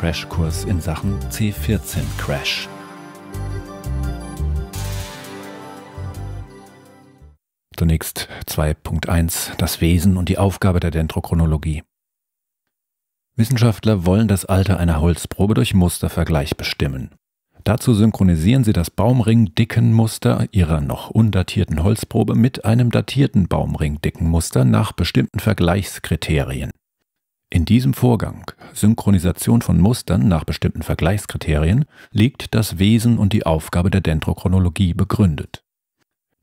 Crashkurs in Sachen C14 Crash. Zunächst 2.1 Das Wesen und die Aufgabe der Dendrochronologie. Wissenschaftler wollen das Alter einer Holzprobe durch Mustervergleich bestimmen. Dazu synchronisieren sie das baumringdicken Muster ihrer noch undatierten Holzprobe mit einem datierten baumringdicken Muster nach bestimmten Vergleichskriterien. In diesem Vorgang, Synchronisation von Mustern nach bestimmten Vergleichskriterien, liegt das Wesen und die Aufgabe der Dendrochronologie begründet.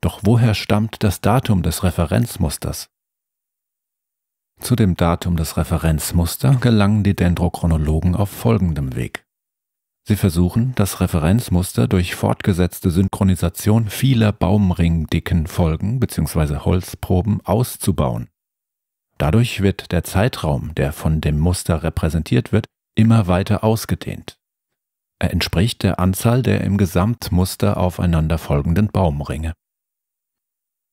Doch woher stammt das Datum des Referenzmusters? Zu dem Datum des Referenzmusters gelangen die Dendrochronologen auf folgendem Weg. Sie versuchen, das Referenzmuster durch fortgesetzte Synchronisation vieler Baumringdicken Folgen bzw. Holzproben auszubauen. Dadurch wird der Zeitraum, der von dem Muster repräsentiert wird, immer weiter ausgedehnt. Er entspricht der Anzahl der im Gesamtmuster aufeinanderfolgenden Baumringe.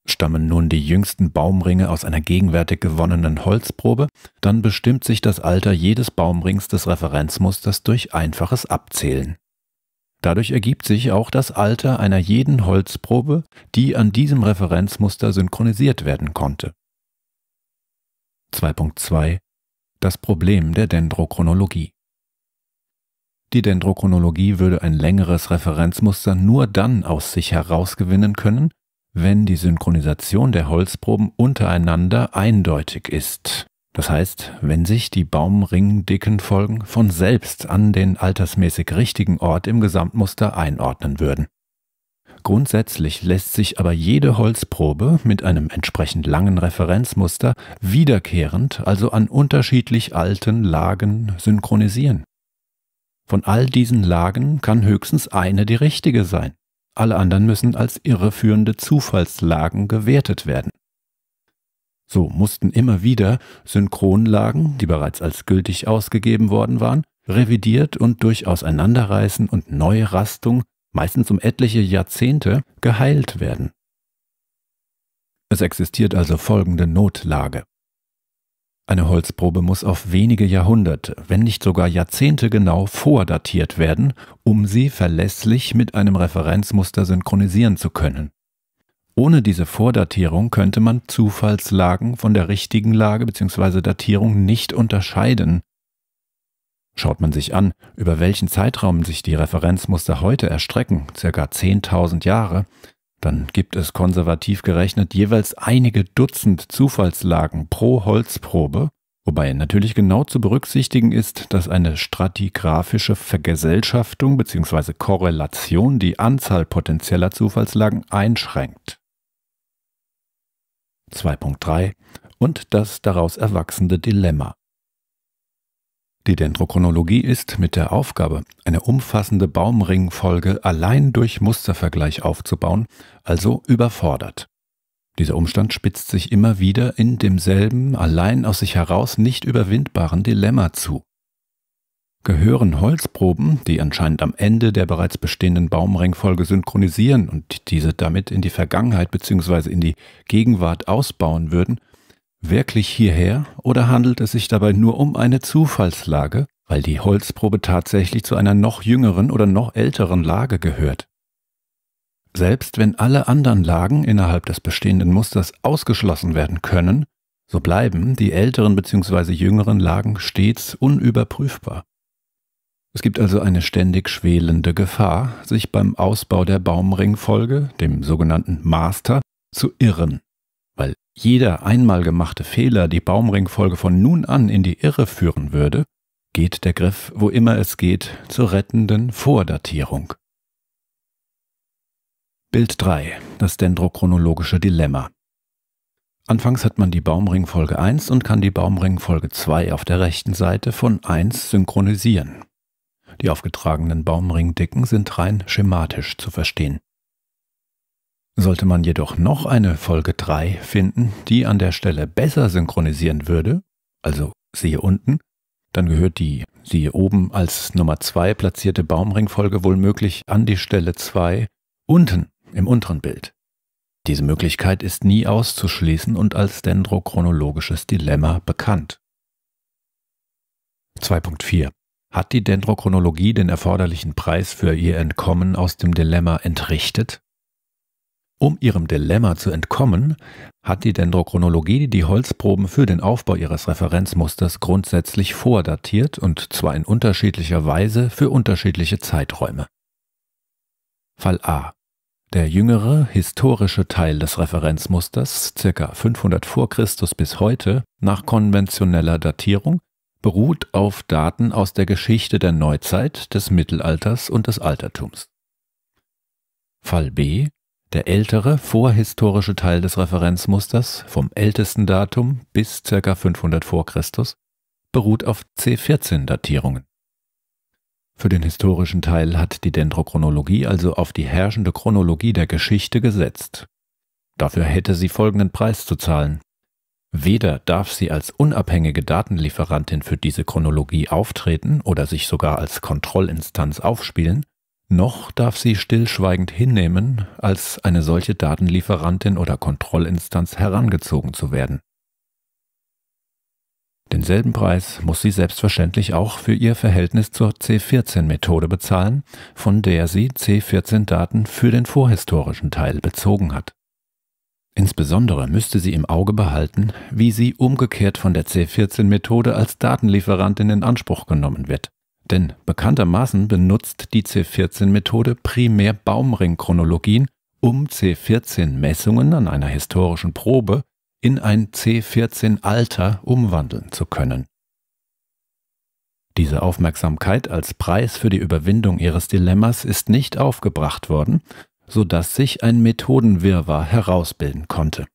Stammen nun die jüngsten Baumringe aus einer gegenwärtig gewonnenen Holzprobe, dann bestimmt sich das Alter jedes Baumrings des Referenzmusters durch einfaches Abzählen. Dadurch ergibt sich auch das Alter einer jeden Holzprobe, die an diesem Referenzmuster synchronisiert werden konnte. 2.2 Das Problem der Dendrochronologie. Die Dendrochronologie würde ein längeres Referenzmuster nur dann aus sich herausgewinnen können, wenn die Synchronisation der Holzproben untereinander eindeutig ist. Das heißt, wenn sich die Baumringdickenfolgen von selbst an den altersmäßig richtigen Ort im Gesamtmuster einordnen würden. Grundsätzlich lässt sich aber jede Holzprobe mit einem entsprechend langen Referenzmuster wiederkehrend, also an unterschiedlich alten Lagen, synchronisieren. Von all diesen Lagen kann höchstens eine die richtige sein. Alle anderen müssen als irreführende Zufallslagen gewertet werden. So mussten immer wieder Synchronlagen, die bereits als gültig ausgegeben worden waren, revidiert und durch Auseinanderreißen und Neurastung meistens um etliche Jahrzehnte, geheilt werden. Es existiert also folgende Notlage. Eine Holzprobe muss auf wenige Jahrhunderte, wenn nicht sogar Jahrzehnte genau vordatiert werden, um sie verlässlich mit einem Referenzmuster synchronisieren zu können. Ohne diese Vordatierung könnte man Zufallslagen von der richtigen Lage bzw. Datierung nicht unterscheiden, Schaut man sich an, über welchen Zeitraum sich die Referenzmuster heute erstrecken, ca. 10.000 Jahre, dann gibt es konservativ gerechnet jeweils einige Dutzend Zufallslagen pro Holzprobe, wobei natürlich genau zu berücksichtigen ist, dass eine stratigraphische Vergesellschaftung bzw. Korrelation die Anzahl potenzieller Zufallslagen einschränkt. 2.3 und das daraus erwachsende Dilemma. Die Dendrochronologie ist mit der Aufgabe, eine umfassende Baumringfolge allein durch Mustervergleich aufzubauen, also überfordert. Dieser Umstand spitzt sich immer wieder in demselben, allein aus sich heraus nicht überwindbaren Dilemma zu. Gehören Holzproben, die anscheinend am Ende der bereits bestehenden Baumringfolge synchronisieren und diese damit in die Vergangenheit bzw. in die Gegenwart ausbauen würden, wirklich hierher oder handelt es sich dabei nur um eine Zufallslage, weil die Holzprobe tatsächlich zu einer noch jüngeren oder noch älteren Lage gehört? Selbst wenn alle anderen Lagen innerhalb des bestehenden Musters ausgeschlossen werden können, so bleiben die älteren bzw. jüngeren Lagen stets unüberprüfbar. Es gibt also eine ständig schwelende Gefahr, sich beim Ausbau der Baumringfolge, dem sogenannten Master, zu irren weil jeder einmal gemachte Fehler die Baumringfolge von nun an in die Irre führen würde, geht der Griff, wo immer es geht, zur rettenden Vordatierung. Bild 3. Das dendrochronologische Dilemma. Anfangs hat man die Baumringfolge 1 und kann die Baumringfolge 2 auf der rechten Seite von 1 synchronisieren. Die aufgetragenen Baumringdicken sind rein schematisch zu verstehen. Sollte man jedoch noch eine Folge 3 finden, die an der Stelle besser synchronisieren würde, also siehe unten, dann gehört die siehe oben als Nummer 2 platzierte Baumringfolge wohl möglich an die Stelle 2 unten im unteren Bild. Diese Möglichkeit ist nie auszuschließen und als dendrochronologisches Dilemma bekannt. 2.4 Hat die Dendrochronologie den erforderlichen Preis für ihr Entkommen aus dem Dilemma entrichtet? Um ihrem Dilemma zu entkommen, hat die Dendrochronologie die Holzproben für den Aufbau ihres Referenzmusters grundsätzlich vordatiert und zwar in unterschiedlicher Weise für unterschiedliche Zeiträume. Fall A. Der jüngere historische Teil des Referenzmusters, ca. 500 v. Chr. bis heute, nach konventioneller Datierung, beruht auf Daten aus der Geschichte der Neuzeit, des Mittelalters und des Altertums. Fall B der ältere, vorhistorische Teil des Referenzmusters, vom ältesten Datum bis ca. 500 v. Chr., beruht auf C14-Datierungen. Für den historischen Teil hat die Dendrochronologie also auf die herrschende Chronologie der Geschichte gesetzt. Dafür hätte sie folgenden Preis zu zahlen. Weder darf sie als unabhängige Datenlieferantin für diese Chronologie auftreten oder sich sogar als Kontrollinstanz aufspielen, noch darf sie stillschweigend hinnehmen, als eine solche Datenlieferantin oder Kontrollinstanz herangezogen zu werden. Denselben Preis muss sie selbstverständlich auch für ihr Verhältnis zur C14-Methode bezahlen, von der sie C14-Daten für den vorhistorischen Teil bezogen hat. Insbesondere müsste sie im Auge behalten, wie sie umgekehrt von der C14-Methode als Datenlieferantin in Anspruch genommen wird. Denn bekanntermaßen benutzt die C14-Methode primär Baumringchronologien, um C14-Messungen an einer historischen Probe in ein C14-Alter umwandeln zu können. Diese Aufmerksamkeit als Preis für die Überwindung ihres Dilemmas ist nicht aufgebracht worden, sodass sich ein Methodenwirrwarr herausbilden konnte.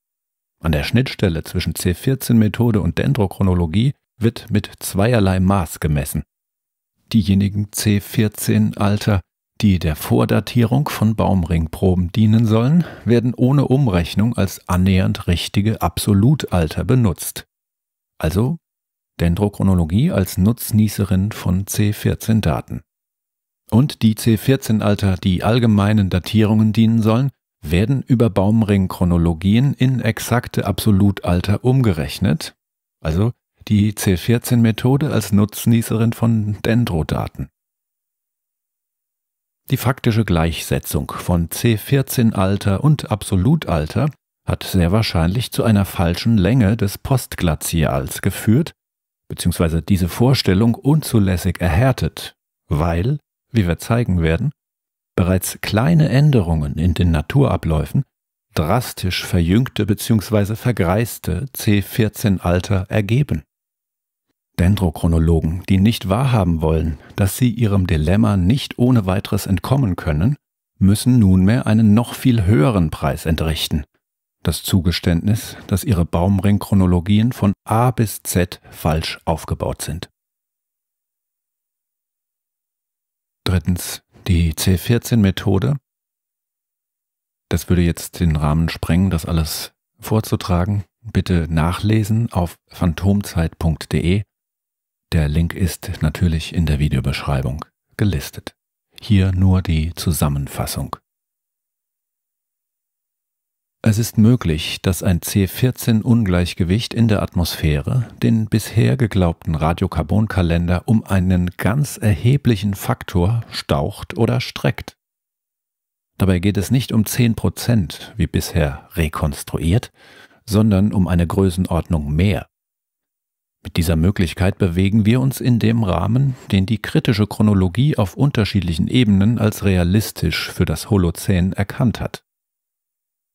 An der Schnittstelle zwischen C14-Methode und Dendrochronologie wird mit zweierlei Maß gemessen diejenigen C14-Alter, die der Vordatierung von Baumringproben dienen sollen, werden ohne Umrechnung als annähernd richtige Absolutalter benutzt. Also Dendrochronologie als Nutznießerin von C14-Daten. Und die C14-Alter, die allgemeinen Datierungen dienen sollen, werden über Baumringchronologien in exakte Absolutalter umgerechnet, also die C14-Methode als Nutznießerin von Dendrodaten. Die faktische Gleichsetzung von C14-Alter und Absolutalter hat sehr wahrscheinlich zu einer falschen Länge des Postglazials geführt, beziehungsweise diese Vorstellung unzulässig erhärtet, weil, wie wir zeigen werden, bereits kleine Änderungen in den Naturabläufen drastisch verjüngte bzw. vergreiste C14-Alter ergeben. Dendrochronologen, die nicht wahrhaben wollen, dass sie ihrem Dilemma nicht ohne weiteres entkommen können, müssen nunmehr einen noch viel höheren Preis entrichten. Das Zugeständnis, dass ihre Baumringchronologien von A bis Z falsch aufgebaut sind. Drittens, die C14-Methode. Das würde jetzt den Rahmen sprengen, das alles vorzutragen. Bitte nachlesen auf phantomzeit.de der Link ist natürlich in der Videobeschreibung gelistet. Hier nur die Zusammenfassung. Es ist möglich, dass ein C14-Ungleichgewicht in der Atmosphäre den bisher geglaubten Radiokarbonkalender um einen ganz erheblichen Faktor staucht oder streckt. Dabei geht es nicht um 10%, wie bisher rekonstruiert, sondern um eine Größenordnung mehr. Mit dieser Möglichkeit bewegen wir uns in dem Rahmen, den die kritische Chronologie auf unterschiedlichen Ebenen als realistisch für das Holozän erkannt hat.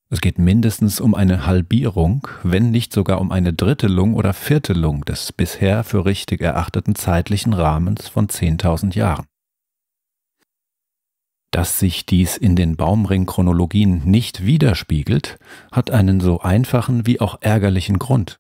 Es geht mindestens um eine Halbierung, wenn nicht sogar um eine Drittelung oder Viertelung des bisher für richtig erachteten zeitlichen Rahmens von 10.000 Jahren. Dass sich dies in den Baumringchronologien nicht widerspiegelt, hat einen so einfachen wie auch ärgerlichen Grund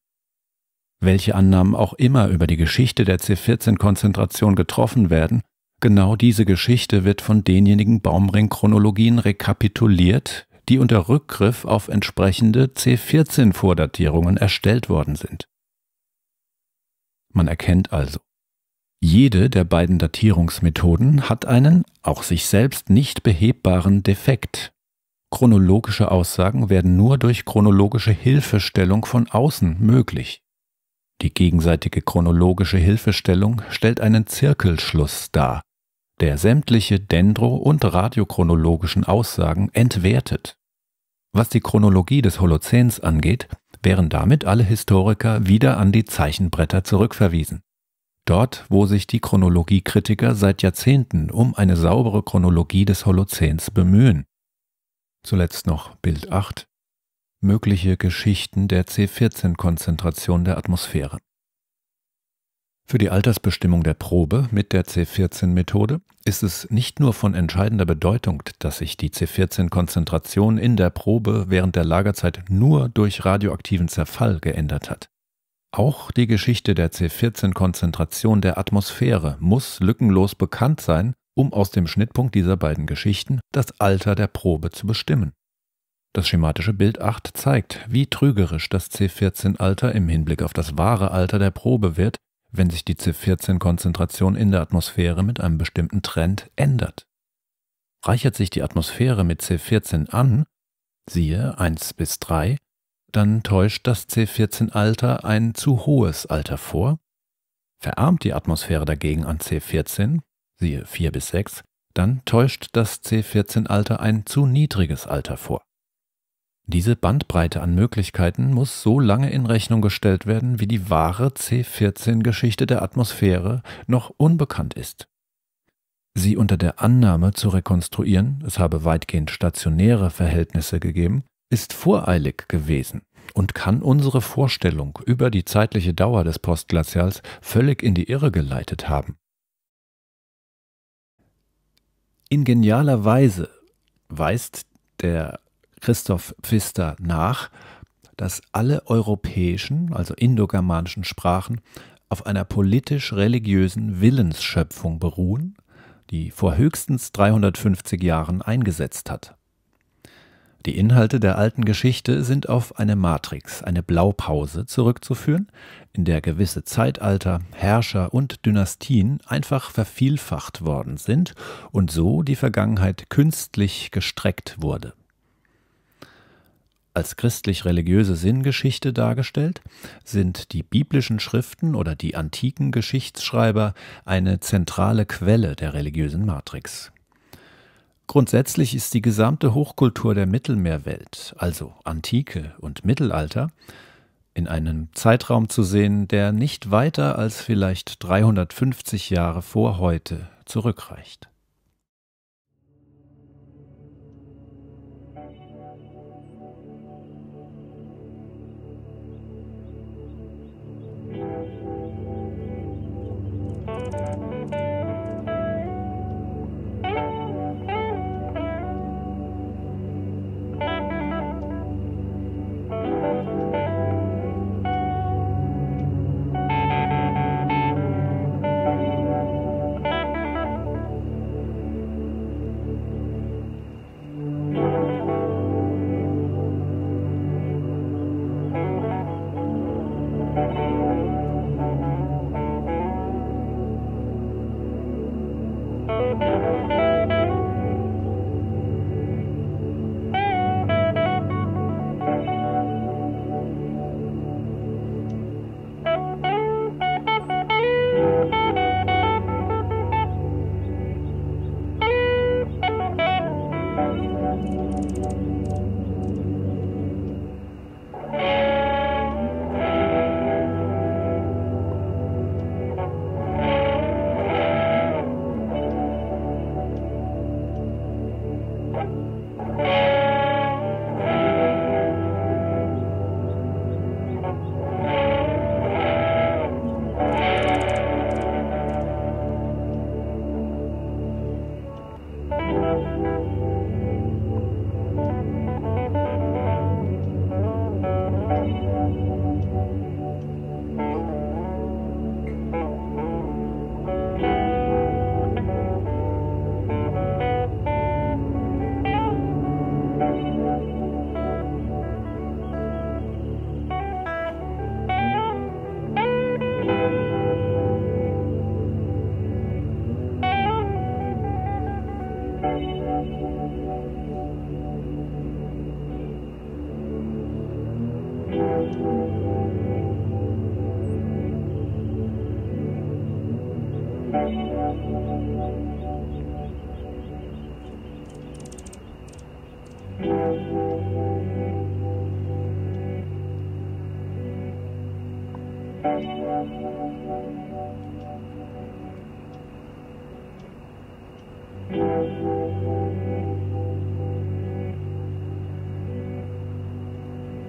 welche Annahmen auch immer über die Geschichte der C14-Konzentration getroffen werden, genau diese Geschichte wird von denjenigen Baumring-Chronologien rekapituliert, die unter Rückgriff auf entsprechende C14-Vordatierungen erstellt worden sind. Man erkennt also, jede der beiden Datierungsmethoden hat einen, auch sich selbst nicht behebbaren Defekt. Chronologische Aussagen werden nur durch chronologische Hilfestellung von außen möglich. Die gegenseitige chronologische Hilfestellung stellt einen Zirkelschluss dar, der sämtliche dendro- und radiochronologischen Aussagen entwertet. Was die Chronologie des Holozäns angeht, wären damit alle Historiker wieder an die Zeichenbretter zurückverwiesen. Dort, wo sich die Chronologiekritiker seit Jahrzehnten um eine saubere Chronologie des Holozäns bemühen. Zuletzt noch Bild 8 mögliche Geschichten der C14-Konzentration der Atmosphäre. Für die Altersbestimmung der Probe mit der C14-Methode ist es nicht nur von entscheidender Bedeutung, dass sich die C14-Konzentration in der Probe während der Lagerzeit nur durch radioaktiven Zerfall geändert hat. Auch die Geschichte der C14-Konzentration der Atmosphäre muss lückenlos bekannt sein, um aus dem Schnittpunkt dieser beiden Geschichten das Alter der Probe zu bestimmen. Das schematische Bild 8 zeigt, wie trügerisch das C14-Alter im Hinblick auf das wahre Alter der Probe wird, wenn sich die C14-Konzentration in der Atmosphäre mit einem bestimmten Trend ändert. Reichert sich die Atmosphäre mit C14 an, siehe 1 bis 3, dann täuscht das C14-Alter ein zu hohes Alter vor. Verarmt die Atmosphäre dagegen an C14, siehe 4 bis 6, dann täuscht das C14-Alter ein zu niedriges Alter vor. Diese Bandbreite an Möglichkeiten muss so lange in Rechnung gestellt werden, wie die wahre C14-Geschichte der Atmosphäre noch unbekannt ist. Sie unter der Annahme zu rekonstruieren, es habe weitgehend stationäre Verhältnisse gegeben, ist voreilig gewesen und kann unsere Vorstellung über die zeitliche Dauer des Postglazials völlig in die Irre geleitet haben. In genialer Weise weist der Christoph Pfister nach, dass alle europäischen, also indogermanischen Sprachen auf einer politisch-religiösen Willensschöpfung beruhen, die vor höchstens 350 Jahren eingesetzt hat. Die Inhalte der alten Geschichte sind auf eine Matrix, eine Blaupause zurückzuführen, in der gewisse Zeitalter, Herrscher und Dynastien einfach vervielfacht worden sind und so die Vergangenheit künstlich gestreckt wurde. Als christlich-religiöse Sinngeschichte dargestellt sind die biblischen Schriften oder die antiken Geschichtsschreiber eine zentrale Quelle der religiösen Matrix. Grundsätzlich ist die gesamte Hochkultur der Mittelmeerwelt, also Antike und Mittelalter, in einem Zeitraum zu sehen, der nicht weiter als vielleicht 350 Jahre vor heute zurückreicht.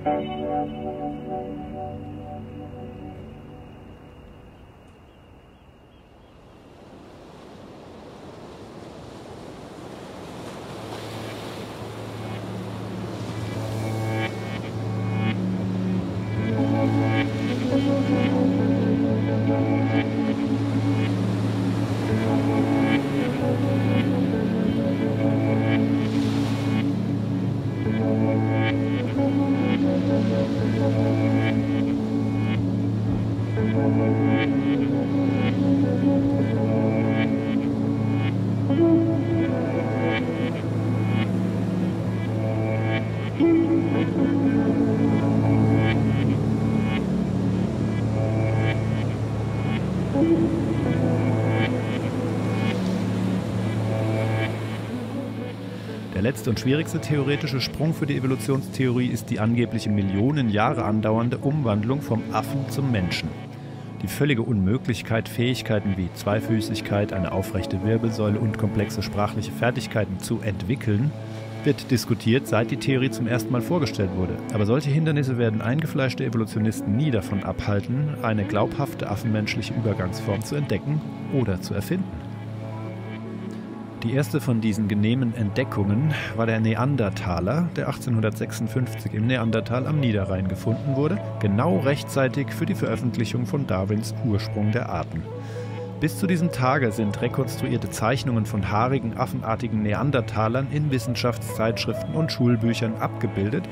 Thank you. wichtigste und schwierigste theoretische Sprung für die Evolutionstheorie ist die angebliche Millionen Jahre andauernde Umwandlung vom Affen zum Menschen. Die völlige Unmöglichkeit, Fähigkeiten wie Zweifüßigkeit, eine aufrechte Wirbelsäule und komplexe sprachliche Fertigkeiten zu entwickeln, wird diskutiert, seit die Theorie zum ersten Mal vorgestellt wurde. Aber solche Hindernisse werden eingefleischte Evolutionisten nie davon abhalten, eine glaubhafte affenmenschliche Übergangsform zu entdecken oder zu erfinden. Die erste von diesen genehmen Entdeckungen war der Neandertaler, der 1856 im Neandertal am Niederrhein gefunden wurde, genau rechtzeitig für die Veröffentlichung von Darwins Ursprung der Arten. Bis zu diesem Tage sind rekonstruierte Zeichnungen von haarigen, affenartigen Neandertalern in Wissenschaftszeitschriften und Schulbüchern abgebildet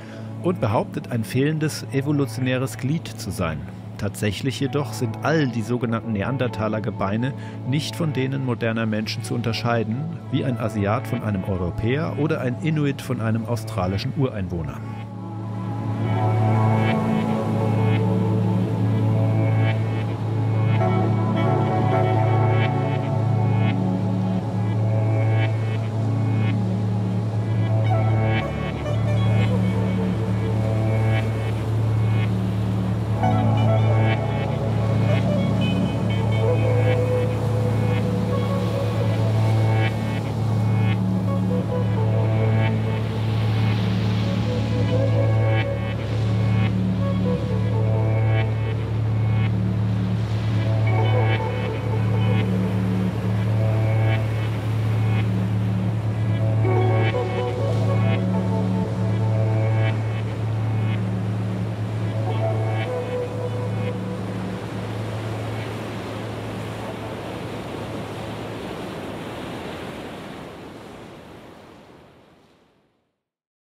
und behauptet, ein fehlendes evolutionäres Glied zu sein. Tatsächlich jedoch sind all die sogenannten Neandertaler-Gebeine nicht von denen moderner Menschen zu unterscheiden, wie ein Asiat von einem Europäer oder ein Inuit von einem australischen Ureinwohner.